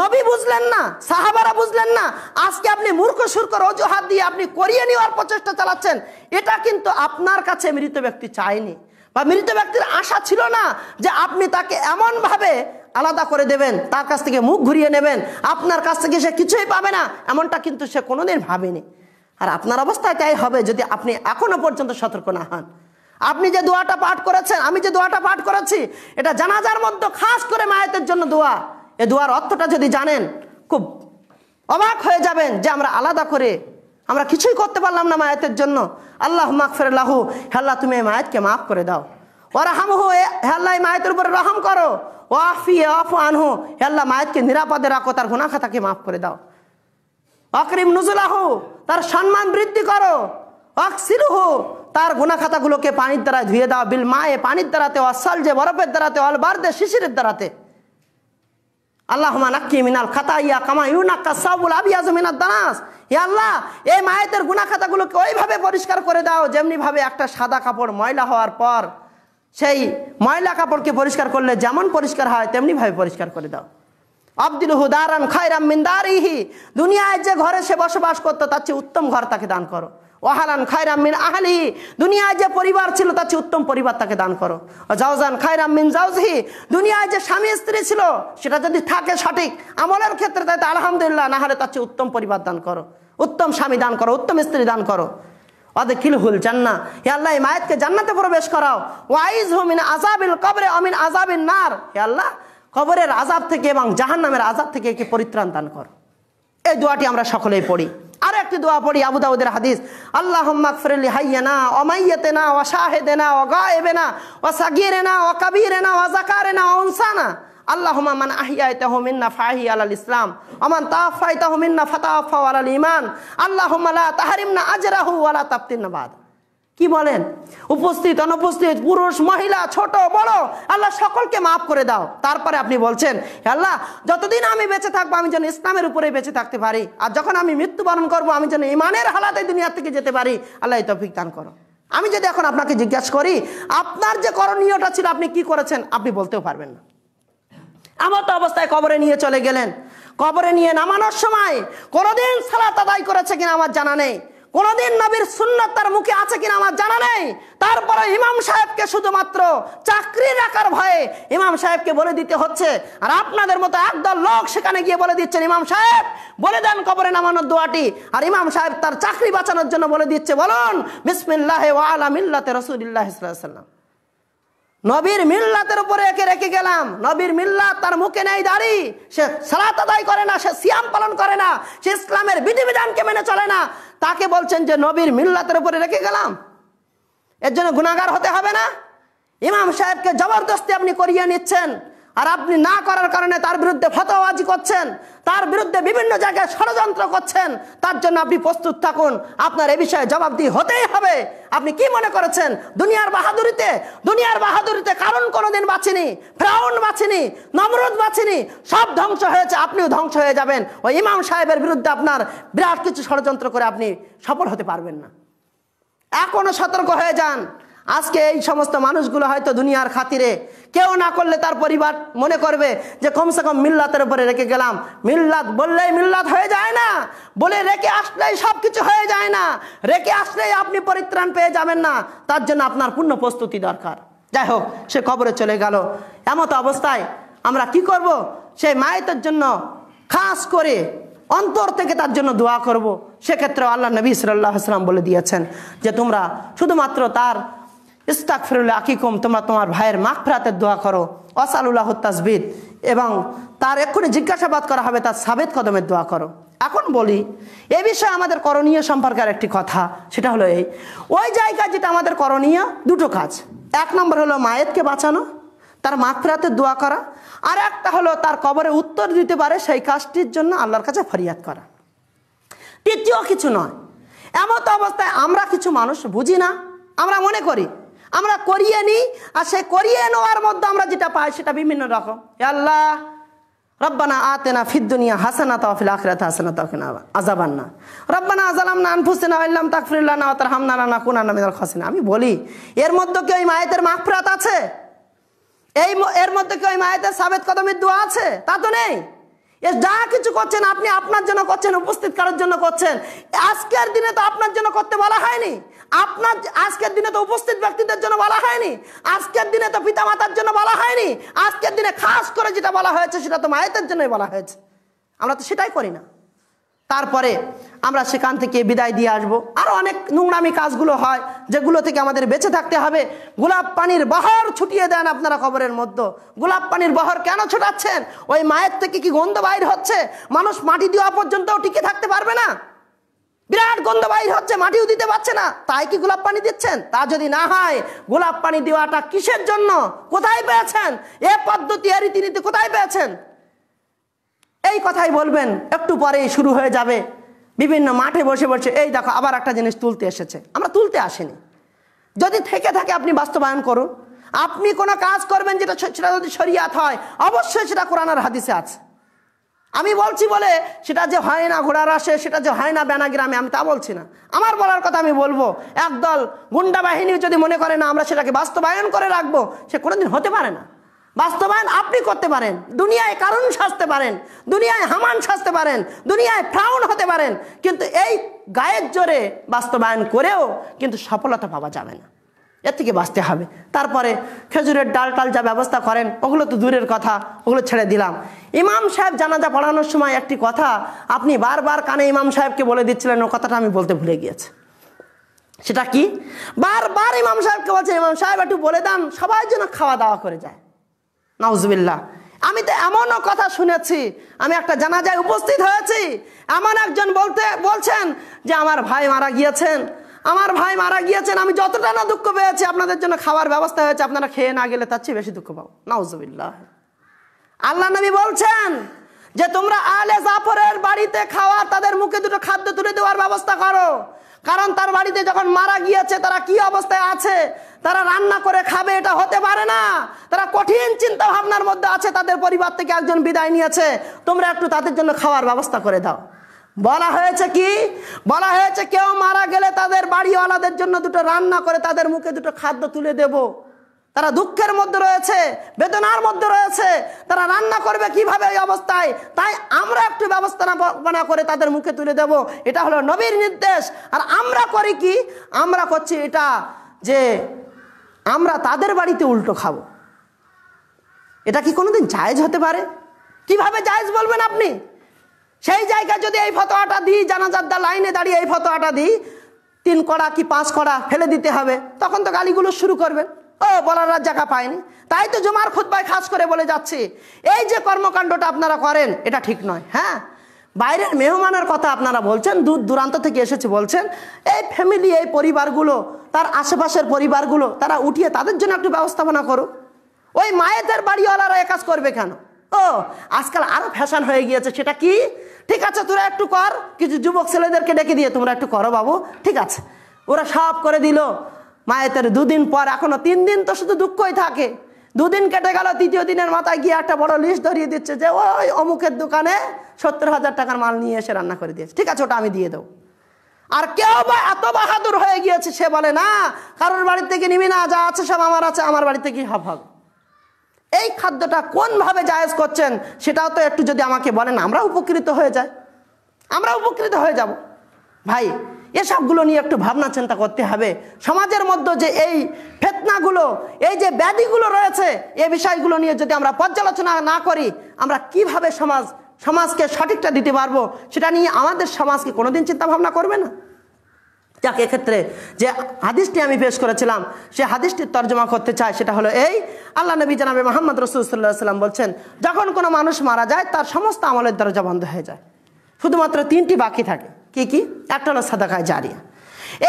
নবী বুঝলেন না সাহাবারা বুঝলেন না আজকে আপনি মূর্খ সুরকর অজুহাত দিয়ে আপনি করিয়ে নেওয়ার প্রচেষ্টা চালাচ্ছেন এটা কিন্তু আপনার কাছে মৃত ব্যক্তি চায়নি বা মৃত ব্যক্তির আশা ছিল না যে আপনি তাকে এমনভাবে আলাদা করে দেবেন তার কাছ থেকে মুখ ঘুরিয়ে নেবেন আপনার কাছ থেকে সে কিছুই পাবে না এমনটা কিন্তু সে কোনোদিন ভাবেনি আর আপনার অবস্থা তাই হবে যদি আপনি এখনও পর্যন্ত সতর্ক না হন আপনি যে দোয়াটা পাঠ করেছেন আমি যে দোয়াটা পাঠ করেছি এটা জানাজার মধ্যে খাস করে মায়েতের জন্য দোয়া এ দোয়ার অর্থটা যদি জানেন খুব অবাক হয়ে যাবেন যে আমরা আলাদা করে আমরা কিছুই করতে পারলাম না মায়েতের জন্য আল্লাহ লাহু হ্যাল্লা তুমি এই মায়েতকে মাফ করে দাও এ হ্যাল্লা এই মায়েতের উপরে রহম করো ওয়াফি আফ আনহু হ্যাল্লা মায়েতকে নিরাপদে রাখো তার গুনাখাতাকে মাফ করে দাও অকরিম নজুলাহ তার সম্মান বৃদ্ধি করো অক্সিলুহ তার গুনা পানির দ্বারা ধুয়ে দাও বিল মায়ে পানির দ্বারাতে অসল যে বরফের দ্বারাতে অলবারদে শিশিরের দ্বারাতে আল্লাহ নাক্কি মিনাল খাতা ইয়া কামা মিনার আল্লাহ ওইভাবে পরিষ্কার করে দাও যেমনিভাবে একটা সাদা কাপড় ময়লা হওয়ার পর সেই ময়লা কাপড়কে পরিষ্কার করলে যেমন পরিষ্কার হয় তেমনিভাবে পরিষ্কার করে দাও আব্দুল হুদারান খয়রাম মিন্দারিহি দুনিয়ায় যে ঘরে সে বসবাস করতো তার চেয়ে উত্তম ঘর তাকে দান করো ওয়াহালান খায়রাম মিন আহলিহি দুনিয়ায় যে পরিবার ছিল তার চেয়ে উত্তম পরিবার তাকে দান করো জাউজান খায়রাম মিন জাউজহি দুনিয়ায় যে স্বামী স্ত্রী ছিল সেটা যদি থাকে সঠিক আমলের ক্ষেত্রে তাই আলহামদুলিল্লাহ না হলে তার চেয়ে উত্তম পরিবার দান করো উত্তম স্বামী দান করো উত্তম স্ত্রী দান করো অদে কিল হুল জান্না হে আল্লাহ মায়াতকে জান্নাতে প্রবেশ করাও ওয়াইজ হুমিন আজাবিল কবরে অমিন আজাবিন নার হে আল্লাহ কবরের আজাব থেকে এবং জাহান নামের আজাব থেকে একে পরিত্রাণ দান কর এই দোয়াটি আমরা সকলেই পড়ি আরো একটি দোয়া পড়ি আবু দাউদের হাদিস আল্লাহ মাকফিরলি হাইয়ানা অমাইয়েতেনা অসাহেদেনা অগায়েবেনা অসাগিরেনা অকাবিরেনা না অনসানা আল্লাহমা মান আহিয়াইতা হোমিন্না ফাহি আলাল ইসলাম অমান তাফাইতা হোমিন্না ফাতাফা আলাল ইমান আল্লাহমা লা তাহারিমনা আজরাহু আলা তাপ্তিন্নাবাদ কি বলেন উপস্থিত অনুপস্থিত পুরুষ মহিলা ছোট বড় আল্লাহ সকলকে মাফ করে দাও তারপরে আপনি বলছেন আল্লাহ যতদিন আমি বেঁচে থাকবো আমি যেন ইসলামের উপরে বেঁচে থাকতে পারি আর যখন আমি মৃত্যুবরণ করব আমি যেন ইমানের হালাতে দুনিয়ার থেকে যেতে পারি আল্লাহ এই তফিক দান করো আমি যদি এখন আপনাকে জিজ্ঞাসা করি আপনার যে করণীয়টা ছিল আপনি কি করেছেন আপনি বলতেও পারবেন না আমার তো অবস্থায় কবরে নিয়ে চলে গেলেন কবরে নিয়ে নামানোর সময় কোনোদিন সালাত আদায় করেছে কিনা আমার জানা নেই কোনোদিন নবীর সুন্নত তার মুখে আছে কিনা আমার জানা নেই তারপরে ইমাম সাহেবকে শুধুমাত্র চাকরি রাখার ভয়ে ইমাম সাহেবকে বলে দিতে হচ্ছে আর আপনাদের মতো একদল লোক সেখানে গিয়ে বলে দিচ্ছেন ইমাম সাহেব বলে দেন কবরে নামানোর দোয়াটি আর ইমাম সাহেব তার চাকরি বাঁচানোর জন্য বলে দিচ্ছে বলুন বিসমিল্লাহ আলামিল্লাতে রসুলিল্লাহ সাল্লাম নবীর মিল্লাতের উপরে একে রেখে গেলাম নবীর মিল্লাত তার মুখে নেই দাঁড়ি সে সালাত আদায় করে না সে সিয়াম পালন করে না সে ইসলামের বিধিবিধানকে মেনে চলে না তাকে বলছেন যে নবীর মিল্লাতের উপরে রেখে গেলাম এর জন্য গুণাগার হতে হবে না ইমাম সাহেবকে জবরদস্তি আপনি করিয়ে নিচ্ছেন আর আপনি না করার কারণে তার বিরুদ্ধে ফতোয়াজি করছেন তার বিরুদ্ধে বিভিন্ন জায়গায় ষড়যন্ত্র করছেন তার জন্য আপনি প্রস্তুত থাকুন আপনার এ বিষয়ে জবাবদি হতেই হবে আপনি কি মনে করেছেন দুনিয়ার বাহাদুরিতে দুনিয়ার বাহাদুরিতে কারণ কোনোদিন বাঁচিনি ফ্রাউন বাঁচিনি নমরুদ বাঁচিনি সব ধ্বংস হয়েছে আপনিও ধ্বংস হয়ে যাবেন ওই ইমাম সাহেবের বিরুদ্ধে আপনার বিরাট কিছু ষড়যন্ত্র করে আপনি সফল হতে পারবেন না এখনও সতর্ক হয়ে যান আজকে এই সমস্ত মানুষগুলো হয়তো দুনিয়ার খাতিরে কেউ না করলে তার পরিবার মনে করবে যে কমসে কম মিল্লাতের উপরে রেখে গেলাম মিল্লাত বললেই মিল্লাত হয়ে যায় না বলে রেখে আসলেই সব কিছু হয়ে যায় না রেখে আসলেই আপনি পরিত্রাণ পেয়ে যাবেন না তার জন্য আপনার পূর্ণ প্রস্তুতি দরকার যাই হোক সে কবরে চলে গেল এমত অবস্থায় আমরা কি করব সেই মায়েতের জন্য খাস করে অন্তর থেকে তার জন্য দোয়া করব সেক্ষেত্রে আল্লাহ নবী সাল্লাহ আসলাম বলে দিয়েছেন যে তোমরা শুধুমাত্র তার ইস্তাক ফিরুল্লাহ আকিকুম তোমরা তোমার ভাইয়ের মাখ ফেরাতের দোয়া করো অসালুল্লাহ তাসবিদ এবং তার এক্ষুনি জিজ্ঞাসাবাদ করা হবে তার সাবেদ কদমের দোয়া করো এখন বলি এ বিষয়ে আমাদের করণীয় সম্পর্কে একটি কথা সেটা হলো এই ওই জায়গা যেটা আমাদের করণীয় দুটো কাজ এক নম্বর হলো মায়েতকে বাঁচানো তার মাখ ফেরাতের দোয়া করা আর একটা হলো তার কবরে উত্তর দিতে পারে সেই কাজটির জন্য আল্লাহর কাছে ফরিয়াদ করা তৃতীয় কিছু নয় এমত অবস্থায় আমরা কিছু মানুষ বুঝি না আমরা মনে করি আমরা করিয়ে নিই আর সে করিয়ে নেওয়ার মধ্যে আমরা যেটা পাই সেটা বিভিন্ন রকম আল্লাহ রব্বানা আতেনা ফিদ্দুনিয়া হাসানা তাফিল আখরাত হাসানা তাকিনা আজাবান্না রব্বানা আজালাম না আনফুসিনা আল্লাম তাকফিরুল্লাহ না তার হামনা না কুনা না খাসিনা আমি বলি এর মধ্যে কি ওই মায়েতের মাগফিরাত আছে এই এর মধ্যে কি ওই মায়েতের সাবেত কদমের দোয়া আছে তা তো নেই এ যা কিছু করছেন আপনি আপনার জন্য করছেন উপস্থিত কারোর জন্য করছেন আজকের দিনে তো আপনার জন্য করতে বলা হয়নি আপনার আজকের দিনে তো উপস্থিত ব্যক্তিদের জন্য বলা হয়নি আজকের দিনে তো পিতা মাতার জন্য বলা হয়নি আজকের দিনে খাস করে যেটা বলা হয়েছে সেটা তো মায়েদের জন্যই বলা হয়েছে আমরা তো সেটাই করি না তারপরে আমরা সেখান থেকে বিদায় দিয়ে আসব। আরও অনেক নোংরামি কাজগুলো হয় যেগুলো থেকে আমাদের বেঁচে থাকতে হবে গোলাপ পানির বহর ছুটিয়ে দেন আপনারা খবরের মধ্যে গোলাপ পানির বহর কেন ছোটাচ্ছেন ওই মায়ের থেকে কি গন্ধ বাইর হচ্ছে মানুষ মাটি দেওয়া পর্যন্তও টিকে থাকতে পারবে না বিরাট গন্ধ বাহির হচ্ছে মাটিও দিতে পারছে না তাই কি গোলাপ পানি দিচ্ছেন তা যদি না হয় গোলাপ পানি দেওয়াটা কিসের জন্য কোথায় পেয়েছেন এ পদ্ধতি এ রীতিনীতি কোথায় পেয়েছেন এই কথাই বলবেন একটু পরেই শুরু হয়ে যাবে বিভিন্ন মাঠে বসে বসে এই দেখো আবার একটা জিনিস তুলতে এসেছে আমরা তুলতে আসেনি যদি থেকে থাকে আপনি বাস্তবায়ন করুন আপনি কোনো কাজ করবেন যেটা সেটা যদি শরিয়াত হয় অবশ্যই সেটা কোরআনার হাদিসে আছে আমি বলছি বলে সেটা যে হয় না ঘোড়ার আসে সেটা যে হয় না বেনা গ্রামে আমি তা বলছি না আমার বলার কথা আমি বলবো একদল গুন্ডা বাহিনী যদি মনে করে না আমরা সেটাকে বাস্তবায়ন করে রাখবো সে কোনোদিন হতে পারে না বাস্তবায়ন আপনি করতে পারেন দুনিয়ায় কারণ সাজতে পারেন দুনিয়ায় হামান সাজতে পারেন দুনিয়ায় ফ্রাউন হতে পারেন কিন্তু এই গায়ের জোরে বাস্তবায়ন করেও কিন্তু সফলতা পাওয়া যাবে না এর থেকে বাঁচতে হবে তারপরে খেজুরের ডাল টাল যা ব্যবস্থা করেন ওগুলো তো দূরের কথা ওগুলো ছেড়ে দিলাম ইমাম সাহেব জানাজা পড়ানোর সময় একটি কথা আপনি বারবার কানে ইমাম সাহেবকে বলে দিচ্ছিলেন ও কথাটা আমি বলতে ভুলে গিয়েছি সেটা কি বারবার ইমাম সাহেবকে বলছে ইমাম সাহেব একটু বলে দেন সবাই যেন খাওয়া দাওয়া করে যায় নাউজবিল্লা আমি তো এমনও কথা শুনেছি আমি একটা জানাজায় উপস্থিত হয়েছি এমন একজন বলতে বলছেন যে আমার ভাই মারা গিয়েছেন আমার ভাই মারা গিয়েছেন আমি যতটা না দুঃখ পেয়েছি আপনাদের জন্য খাওয়ার ব্যবস্থা হয়েছে আপনারা খেয়ে না গেলে তার চেয়ে বেশি দুঃখ পাবো নাউজুবিল্লাহ আল্লাহ নবী বলছেন যে তোমরা আলে জাফরের বাড়িতে খাওয়া তাদের মুখে দুটো খাদ্য তুলে দেওয়ার ব্যবস্থা করো কারণ তার বাড়িতে যখন মারা গিয়েছে তারা কি অবস্থায় আছে তারা রান্না করে খাবে এটা হতে পারে না তারা কঠিন চিন্তা ভাবনার মধ্যে আছে তাদের পরিবার থেকে একজন বিদায় নিয়েছে তোমরা একটু তাদের জন্য খাওয়ার ব্যবস্থা করে দাও বলা হয়েছে কি বলা হয়েছে কেউ মারা গেলে তাদের বাড়িওয়ালাদের জন্য দুটো রান্না করে তাদের মুখে দুটো খাদ্য তুলে দেব তারা দুঃখের মধ্যে রয়েছে বেদনার মধ্যে রয়েছে তারা রান্না করবে কিভাবে এই অবস্থায় তাই আমরা একটু ব্যবস্থাপনা করে তাদের মুখে তুলে দেব এটা হলো নবীর নির্দেশ আর আমরা করি কি আমরা করছি এটা যে আমরা তাদের বাড়িতে উল্টো খাবো এটা কি কোনোদিন জায়েজ হতে পারে কিভাবে জায়েজ বলবেন আপনি সেই জায়গায় যদি এই ফতোয়াটা দিই জানাজারদা লাইনে দাঁড়িয়ে এই ফতোয়াটা দিই তিন কড়া কি পাঁচ কড়া ফেলে দিতে হবে তখন তো গালিগুলো শুরু করবেন ও বলার জায়গা পায়নি তাই তো জুমার খুদ্ায় খাস করে বলে যাচ্ছি এই যে কর্মকাণ্ডটা আপনারা করেন এটা ঠিক নয় হ্যাঁ বাইরের মেহমানের কথা আপনারা বলছেন দূর দূরান্ত থেকে এসেছে বলছেন এই ফ্যামিলি এই পরিবারগুলো তার আশেপাশের পরিবারগুলো তারা উঠিয়ে তাদের জন্য একটু ব্যবস্থাপনা করো ওই মায়েদের বাড়িওয়ালারা একাজ কাজ করবে কেন ও আজকাল আরও ফ্যাশন হয়ে গিয়েছে সেটা কি ঠিক আছে তোরা একটু কর কিছু যুবক ছেলেদেরকে ডেকে দিয়ে তোমরা একটু করো বাবু ঠিক আছে ওরা সব করে দিল মায়েতের দুদিন পর এখনো তিন দিন তো শুধু দুঃখই থাকে দুদিন কেটে গেল তৃতীয় দিনের মাথায় গিয়ে একটা বড় লিস্ট ধরিয়ে দিচ্ছে যে ওই অমুকের দোকানে সত্তর হাজার টাকার মাল নিয়ে এসে রান্না করে দিয়েছে ঠিক আছে ওটা আমি দিয়ে দেবো আর কেউ বা এত বাহাদুর হয়ে গিয়েছে সে বলে না কারোর বাড়ির থেকে নিবি না যা আছে সব আমার আছে আমার বাড়িতে কি হব হবে এই খাদ্যটা কোনভাবে জায়েজ করছেন সেটাও তো একটু যদি আমাকে বলেন আমরা উপকৃত হয়ে যাই আমরা উপকৃত হয়ে যাব ভাই এসবগুলো নিয়ে একটু ভাবনা চিন্তা করতে হবে সমাজের মধ্যে যে এই ফেতনাগুলো এই যে ব্যাধিগুলো রয়েছে এই বিষয়গুলো নিয়ে যদি আমরা পর্যালোচনা না করি আমরা কিভাবে সমাজ সমাজকে সঠিকটা দিতে পারবো সেটা নিয়ে আমাদের সমাজকে কোনোদিন চিন্তা ভাবনা করবে না যাক এক্ষেত্রে যে হাদিসটি আমি পেশ করেছিলাম সে হাদিসটির তর্জমা করতে চায় সেটা হলো এই আল্লাহ নবী জানাবে মোহাম্মদ রসুল্লাহ সাল্লাম বলছেন যখন কোনো মানুষ মারা যায় তার সমস্ত আমলের দরজা বন্ধ হয়ে যায় শুধুমাত্র তিনটি বাকি থাকে কি কি একটা হলো সাদাকায় জারিয়া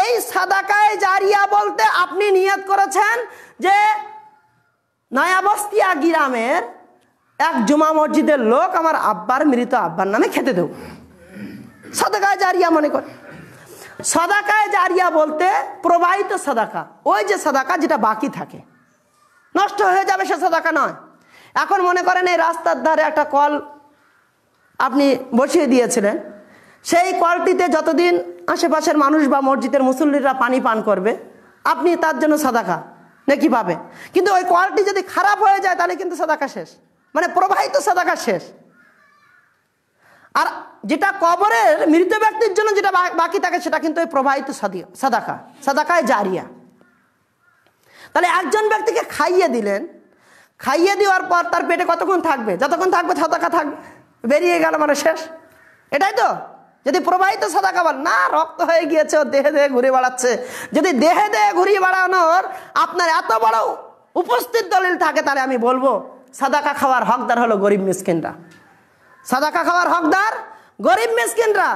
এই সাদাকায় জারিয়া বলতে আপনি নিয়ত করেছেন যে নয়াবস্তিয়া গিরামের এক জুমা মসজিদের লোক আমার আব্বার মৃত আব্বার নামে খেতে দেব সাদাকায় জারিয়া মনে করে সাদাকায় জারিয়া বলতে প্রবাহিত সাদাকা ওই যে সাদাকা যেটা বাকি থাকে নষ্ট হয়ে যাবে সে সাদাকা নয় এখন মনে করেন এই রাস্তার ধারে একটা কল আপনি বসিয়ে দিয়েছিলেন সেই কলটিতে যতদিন আশেপাশের মানুষ বা মসজিদের মুসল্লিরা পানি পান করবে আপনি তার জন্য সাদাকা নাকি পাবে কিন্তু ওই কলটি যদি খারাপ হয়ে যায় তাহলে কিন্তু সাদাকা শেষ মানে প্রবাহিত সাদাকা শেষ আর যেটা কবরের মৃত ব্যক্তির জন্য যেটা বাকি থাকে সেটা কিন্তু ওই প্রবাহিত সাদাকা সাদাকায় জারিয়া তাহলে একজন ব্যক্তিকে খাইয়ে দিলেন খাইয়ে দেওয়ার পর তার পেটে কতক্ষণ থাকবে যতক্ষণ থাকবে সাদাকা থাকবে বেরিয়ে গেল মানে শেষ এটাই তো যদি প্রবাহিত সাদা খাবার না রক্ত হয়ে গিয়েছে ও দেহে দেহে ঘুরে বেড়াচ্ছে যদি দেহে দেহে ঘুরিয়ে বেড়ানোর আপনার এত বড় উপস্থিত দলিল থাকে তাহলে আমি বলবো সাদাকা খাওয়ার হকদার হলো গরিব মিসকিনরা সাদাকা খাওয়ার হকদার গরিব মিসকিনরা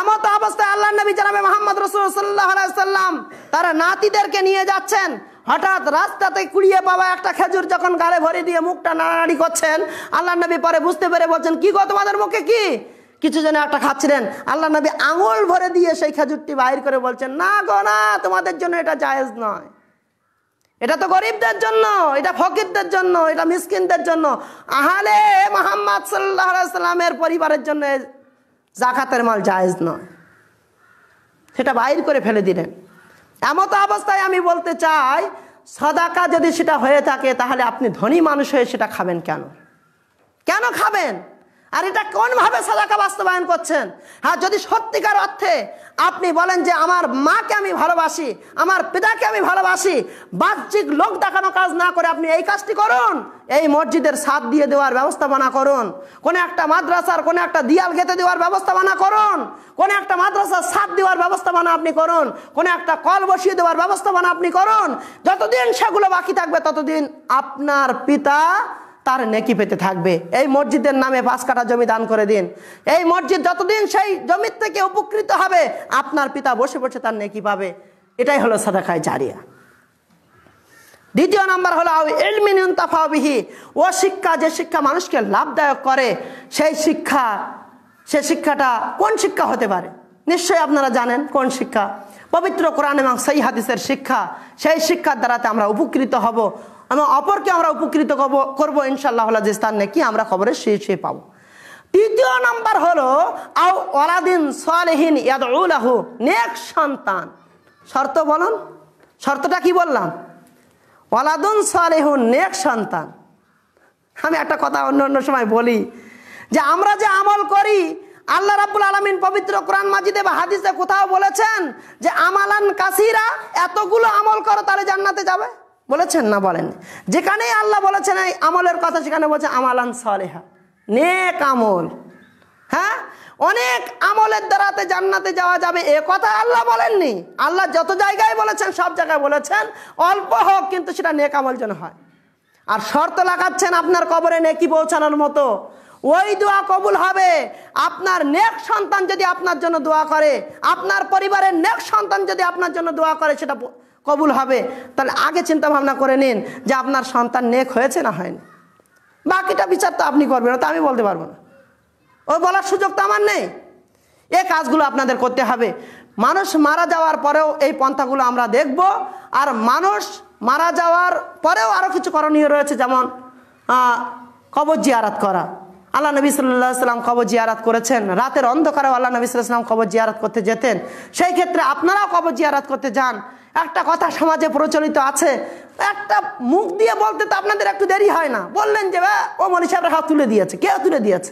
এমত অবস্থায় আল্লাহ নবী জানাবে মোহাম্মদ রসুল্লাহাম তারা নাতিদেরকে নিয়ে যাচ্ছেন হঠাৎ রাস্তাতে কুড়িয়ে পাওয়া একটা খেজুর যখন গালে ভরে দিয়ে মুখটা নাড়ানাড়ি করছেন আল্লাহ নবী পরে বুঝতে পেরে বলছেন কি গো তোমাদের মুখে কি কিছু জনে একটা খাচ্ছিলেন আল্লাহ নবী আঙুল ভরে দিয়ে সেই খেজুরটি বাহির করে বলছেন না গো না তোমাদের জন্য এটা জায়েজ নয় এটা তো গরিবদের জন্য এটা ফকিরদের জন্য এটা মিসকিনদের জন্য আহালে মোহাম্মদ সাল্লামের পরিবারের জন্য জাকাতের মাল জায়েজ নয় সেটা বাইর করে ফেলে দিলেন এমতো অবস্থায় আমি বলতে চাই সদাকা যদি সেটা হয়ে থাকে তাহলে আপনি ধনী মানুষ হয়ে সেটা খাবেন কেন কেন খাবেন আর এটা কোনভাবে সাদাকা বাস্তবায়ন করছেন হ্যাঁ যদি সত্যিকার অর্থে আপনি বলেন যে আমার মাকে আমি ভালোবাসি আমার পিতাকে আমি ভালোবাসি বাহ্যিক লোক দেখানো কাজ না করে আপনি এই কাজটি করুন এই মসজিদের সাথ দিয়ে দেওয়ার ব্যবস্থাপনা করুন কোনো একটা মাদ্রাসার কোনো একটা দিয়াল গেতে দেওয়ার ব্যবস্থাপনা করুন কোনো একটা মাদ্রাসার সাথ দেওয়ার ব্যবস্থাপনা আপনি করুন কোনো একটা কল বসিয়ে দেওয়ার ব্যবস্থাপনা আপনি করুন যতদিন সেগুলো বাকি থাকবে ততদিন আপনার পিতা তার নেকি পেতে থাকবে এই মসজিদের নামে পাঁচ কাটা জমি দান করে দিন এই মসজিদ যতদিন সেই জমির থেকে উপকৃত হবে আপনার পিতা বসে বসে তার নেকি পাবে এটাই হলো সাদাকায় জারিয়া দ্বিতীয় নাম্বার হলো এলমিনতাফাবিহি ও শিক্ষা যে শিক্ষা মানুষকে লাভদায়ক করে সেই শিক্ষা সে শিক্ষাটা কোন শিক্ষা হতে পারে নিশ্চয়ই আপনারা জানেন কোন শিক্ষা পবিত্র কোরআন এবং সেই হাদিসের শিক্ষা সেই শিক্ষার দ্বারাতে আমরা উপকৃত হব এবং অপরকে আমরা উপকৃত করব করবো ইনশাল্লাহ রাজস্থান নাকি আমরা খবরের শুয়ে শুয়ে পাবো তৃতীয় নাম্বার হলো আও অলাদিন সালেহীন ইয়াদউলাহ নেক সন্তান শর্ত বলুন শর্তটা কি বললাম অলাদুন সালেহুন নেক সন্তান আমি একটা কথা অন্য অন্য সময় বলি যে আমরা যে আমল করি আল্লাহ রাবুল আলমিন পবিত্র কোরআন মাজিদে বা হাদিসে কোথাও বলেছেন যে আমালান কাসিরা এতগুলো আমল করো তাহলে জান্নাতে যাবে বলেছেন না বলেন যেখানেই আল্লাহ বলেছেন এই আমলের কথা সেখানে বলছে আমালান সলেহা নেক আমল হ্যাঁ অনেক আমলের দ্বারাতে জান্নাতে যাওয়া যাবে এ কথা আল্লাহ বলেননি আল্লাহ যত জায়গায় বলেছেন সব জায়গায় বলেছেন অল্প হোক কিন্তু সেটা নেক আমল যেন হয় আর শর্ত লাগাচ্ছেন আপনার কবরে নেকি পৌঁছানোর মতো ওই দোয়া কবুল হবে আপনার নেক সন্তান যদি আপনার জন্য দোয়া করে আপনার পরিবারের নেক সন্তান যদি আপনার জন্য দোয়া করে সেটা কবুল হবে তাহলে আগে চিন্তা ভাবনা করে নিন যে আপনার সন্তান নেক হয়েছে না হয়নি বাকিটা বিচার তো আপনি করবেন তো আমি বলতে পারবো না ও বলার সুযোগ তো আমার নেই এই কাজগুলো আপনাদের করতে হবে মানুষ মারা যাওয়ার পরেও এই পন্থাগুলো আমরা দেখব আর মানুষ মারা যাওয়ার পরেও আরও কিছু করণীয় রয়েছে যেমন কবর জিয়ারাত করা আল্লাহ নবী সাল্লাহ সাল্লাম কবর জিয়ারাত করেছেন রাতের অন্ধকারেও আল্লাহ নবী সাল্লাহ সাল্লাম কবর জিয়ারাত করতে যেতেন সেই ক্ষেত্রে আপনারাও কবর জিয়ারাত করতে যান একটা কথা সমাজে প্রচলিত আছে একটা মুখ দিয়ে বলতে তো আপনাদের একটু দেরি হয় না বললেন যে ও মনীষ সাহেবরা হাত তুলে দিয়েছে কেউ তুলে দিয়েছে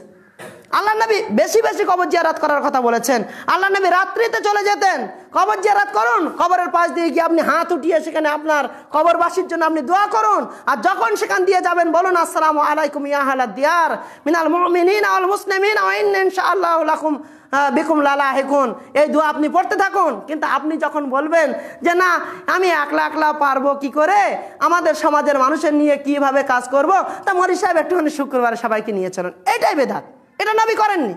আল্লাহ নবী বেশি বেশি কবর জিয়ারাত করার কথা বলেছেন আল্লাহ নবী রাত্রিতে চলে যেতেন কবর জিয়ারাত করুন কবরের পাশ দিয়ে গিয়ে আপনি হাত উঠিয়ে সেখানে আপনার কবরবাসীর জন্য আপনি দোয়া করুন আর যখন সেখান দিয়ে যাবেন বলুন আসসালাম আলাইকুম ইয়াহালা দিয়ার মিনাল মিন আল মুসলিমিন আল্লাহ লালা হেকুন এই দোয়া আপনি পড়তে থাকুন কিন্তু আপনি যখন বলবেন যে না আমি একলা একলা পারবো কি করে আমাদের সমাজের মানুষের নিয়ে কিভাবে কাজ করব তা মরি সাহেব একটুখানি শুক্রবার সবাইকে নিয়ে চলুন এটাই বেধাত এটা নবী করেননি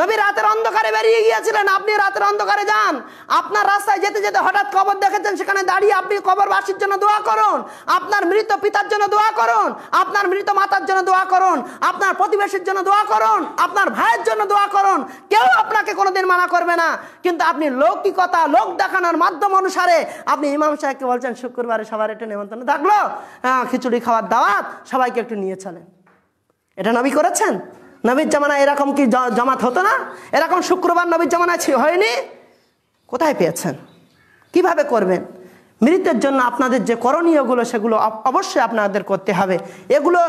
নবী রাতের অন্ধকারে বেরিয়ে গিয়েছিলেন আপনি রাতের অন্ধকারে যান আপনার রাস্তায় যেতে যেতে হঠাৎ কবর দেখেছেন সেখানে দাঁড়িয়ে আপনি কবরবাসীর জন্য দোয়া করুন আপনার মৃত পিতার জন্য দোয়া করুন আপনার মৃত মাতার জন্য দোয়া করুন আপনার প্রতিবেশীর জন্য দোয়া করুন আপনার ভাইয়ের জন্য দোয়া করুন কেউ আপনাকে কোনোদিন মানা করবে না কিন্তু আপনি লৌকিকতা লোক দেখানোর মাধ্যম অনুসারে আপনি ইমাম সাহেবকে বলছেন শুক্রবারে সবার একটু নেমন্তন্ন থাকলো হ্যাঁ, খিচুড়ি খাওয়ার দাওয়াত সবাইকে একটু নিয়ে চলেন এটা নবী করেছেন নবীর জামানা এরকম কি জমাত হতো না এরকম শুক্রবার নবীর জামানা হয়নি কোথায় পেয়েছেন কিভাবে করবেন মৃতের জন্য আপনাদের যে করণীয়গুলো সেগুলো অবশ্যই আপনাদের করতে হবে এগুলো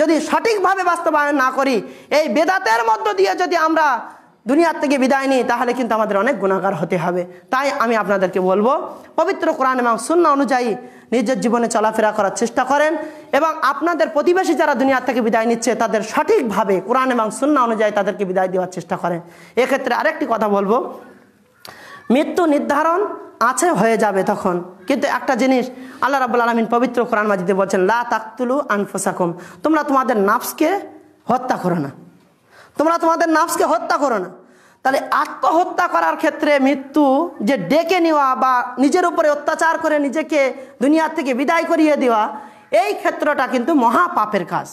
যদি সঠিকভাবে বাস্তবায়ন না করি এই বেদাতের মধ্য দিয়ে যদি আমরা দুনিয়ার থেকে বিদায় নিই তাহলে কিন্তু আমাদের অনেক গুণাগার হতে হবে তাই আমি আপনাদেরকে বলবো পবিত্র কোরআন এবং শূন্য অনুযায়ী নিজের জীবনে চলাফেরা করার চেষ্টা করেন এবং আপনাদের প্রতিবেশী যারা দুনিয়ার থেকে বিদায় নিচ্ছে তাদের সঠিকভাবে কোরআন এবং শূন্য অনুযায়ী তাদেরকে বিদায় দেওয়ার চেষ্টা করেন এক্ষেত্রে আরেকটি কথা বলবো মৃত্যু নির্ধারণ আছে হয়ে যাবে তখন কিন্তু একটা জিনিস আল্লাহ রাবুল আলমিন পবিত্র কোরআন মাজিদে বলছেন লা তাকতুলু আনফোসাকুম তোমরা তোমাদের নাফসকে হত্যা করো না তোমরা তোমাদের নাফসকে হত্যা করো না তাহলে আত্মহত্যা করার ক্ষেত্রে মৃত্যু যে ডেকে নেওয়া বা নিজের উপরে অত্যাচার করে নিজেকে দুনিয়া থেকে বিদায় করিয়ে দেওয়া এই ক্ষেত্রটা কিন্তু মহাপাপের কাজ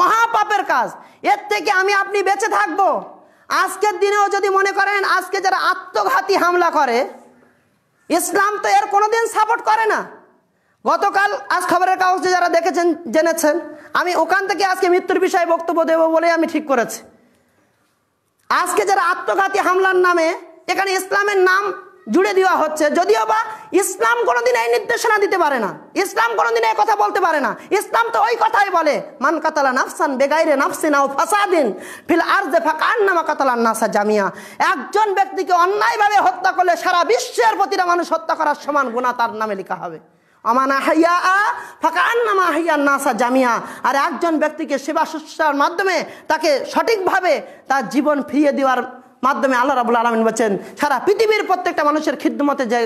মহাপাপের কাজ এর থেকে আমি আপনি বেঁচে থাকব আজকের দিনেও যদি মনে করেন আজকে যারা আত্মঘাতী হামলা করে ইসলাম তো এর কোনোদিন সাপোর্ট করে না গতকাল আজ খবরের কাগজে যারা দেখেছেন জেনেছেন আমি ওখান থেকে আজকে মৃত্যুর বিষয়ে বক্তব্য দেব বলে আমি ঠিক করেছি আজকে যারা আত্মঘাতী হামলার নামে এখানে ইসলামের নাম জুড়ে দেওয়া হচ্ছে যদিও বা ইসলাম কোনোদিন এই নির্দেশনা দিতে পারে না ইসলাম কোনোদিন এই কথা বলতে পারে না ইসলাম তো ওই কথাই বলে মান কাতালা নাফসান বেগাইরে ও ফাসাদিন ফিল আর যে ফাঁকার নামা কাতালার নাসা জামিয়া একজন ব্যক্তিকে অন্যায়ভাবে হত্যা করলে সারা বিশ্বের প্রতিটা মানুষ হত্যা করার সমান গুণা তার নামে লেখা হবে অমানা হাইয়া আ ফাঁকা আন্নামা হাইয়া নাসা জামিয়া আর একজন ব্যক্তিকে সেবা শুশ্রূষার মাধ্যমে তাকে সঠিকভাবে তার জীবন ফিরিয়ে দেওয়ার মাধ্যমে আল্লাহ রাবুল আলমিন বলছেন সারা পৃথিবীর প্রত্যেকটা মানুষের খিদমতে যে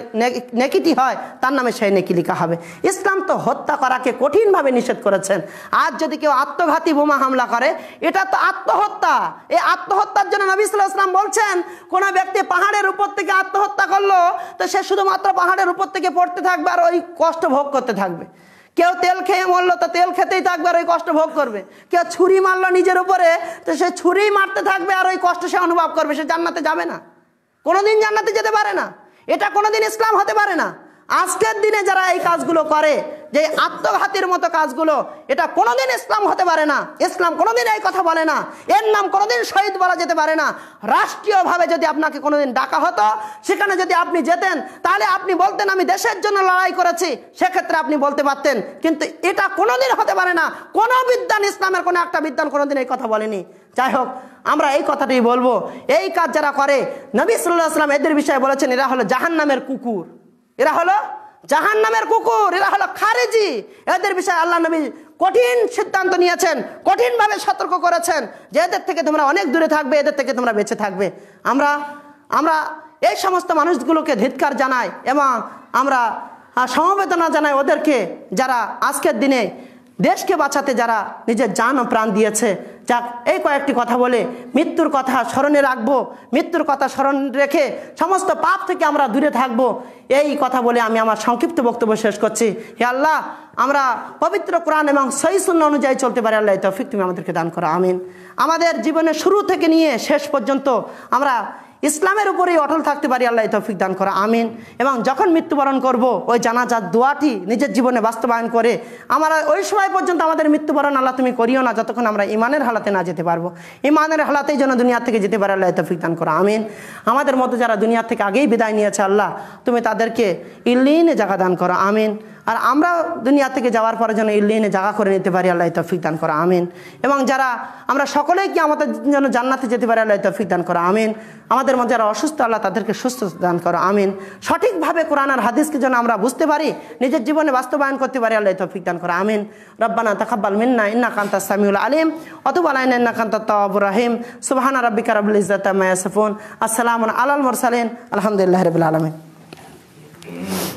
নেকিটি হয় তার নামে সেই নেকি লিখা হবে ইসলাম তো হত্যা করাকে কঠিনভাবে নিষেধ করেছেন আজ যদি কেউ আত্মঘাতী বোমা হামলা করে এটা তো আত্মহত্যা এই আত্মহত্যার জন্য নবী ইসলাম বলছেন কোনো ব্যক্তি পাহাড়ের উপর থেকে আত্মহত্যা করলো তো সে শুধুমাত্র পাহাড়ের উপর থেকে পড়তে থাকবে আর ওই কষ্ট ভোগ করতে থাকবে কেউ তেল খেয়ে মরলো তো তেল খেতেই থাকবে আর ওই কষ্ট ভোগ করবে কেউ ছুরি মারলো নিজের উপরে তো সে ছুরি মারতে থাকবে আর ওই কষ্ট সে অনুভব করবে সে জান্নাতে যাবে না কোনোদিন জান্নাতে যেতে পারে না এটা কোনোদিন ইসলাম হতে পারে না আজকের দিনে যারা এই কাজগুলো করে যে আত্মঘাতীর মতো কাজগুলো এটা কোনোদিন ইসলাম হতে পারে না ইসলাম কোনোদিন এই কথা বলে না এর নাম কোনোদিন শহীদ বলা যেতে পারে না রাষ্ট্রীয়ভাবে যদি আপনাকে কোনোদিন ডাকা হতো সেখানে যদি আপনি যেতেন তাহলে আপনি বলতেন আমি দেশের জন্য লড়াই করেছি সেক্ষেত্রে আপনি বলতে পারতেন কিন্তু এটা কোনোদিন হতে পারে না কোনো বিদ্যান ইসলামের কোনো একটা বিদ্যান কোনোদিন এই কথা বলেনি যাই হোক আমরা এই কথাটি বলবো এই কাজ যারা করে নবী সাল্লাহ আসলাম এদের বিষয়ে বলেছেন এরা হলো নামের কুকুর এরা হলো জাহান নামের কুকুর এরা হলো খারেজি এদের বিষয়ে আল্লাহ নবী কঠিন সিদ্ধান্ত নিয়েছেন কঠিনভাবে সতর্ক করেছেন যে এদের থেকে তোমরা অনেক দূরে থাকবে এদের থেকে তোমরা বেঁচে থাকবে আমরা আমরা এই সমস্ত মানুষগুলোকে ধিৎকার জানাই এবং আমরা সমবেদনা জানাই ওদেরকে যারা আজকের দিনে দেশকে বাঁচাতে যারা নিজের জান ও প্রাণ দিয়েছে যাক এই কয়েকটি কথা বলে মৃত্যুর কথা স্মরণে রাখবো মৃত্যুর কথা স্মরণ রেখে সমস্ত পাপ থেকে আমরা দূরে থাকবো এই কথা বলে আমি আমার সংক্ষিপ্ত বক্তব্য শেষ করছি হে আল্লাহ আমরা পবিত্র কোরআন এবং সহিসুন্ন অনুযায়ী চলতে পারি আল্লাহ তফিক তুমি আমাদেরকে দান করো আমিন আমাদের জীবনের শুরু থেকে নিয়ে শেষ পর্যন্ত আমরা ইসলামের উপরেই অটল থাকতে পারি আল্লাহ তৌফিক দান করা আমিন এবং যখন মৃত্যুবরণ করব ওই জানাজার দোয়াটি নিজের জীবনে বাস্তবায়ন করে আমরা ওই সময় পর্যন্ত আমাদের মৃত্যুবরণ আল্লাহ তুমি করিও না যতক্ষণ আমরা ইমানের হালাতে না যেতে পারবো ইমানের হালাতেই যেন দুনিয়া থেকে যেতে পারে আল্লাহ তৌফিক দান করা আমিন আমাদের মতো যারা দুনিয়া থেকে আগেই বিদায় নিয়েছে আল্লাহ তুমি তাদেরকে ইলিনে জায়গা দান করো আমিন আর আমরা দুনিয়া থেকে যাওয়ার পরে যেন এই লেনে জায়গা করে নিতে পারি আল্লাহ তফিক দান করা আমিন এবং যারা আমরা সকলেই কি আমাদের যেন জান্নাতে যেতে পারি আল্লাহ তফিক দান করা আমিন আমাদের মধ্যে যারা অসুস্থ আল্লাহ তাদেরকে সুস্থ দান করা আমিন সঠিকভাবে কোরআন আর হাদিসকে যেন আমরা বুঝতে পারি নিজের জীবনে বাস্তবায়ন করতে পারি আল্লাহ তফিক দান করা আমিন রব্বানা তাকাব্বাল মিন্না ইন্না কান্তা সামিউল আলিম অতুবাল আইন ইন্না কান্তা তাবুর রাহিম সুবাহানা রব্বিকা রবুল ইজাত মায়াসফুন আসসালাম আলাল মুরসালিন আলহামদুলিল্লাহ রবিল আলমিন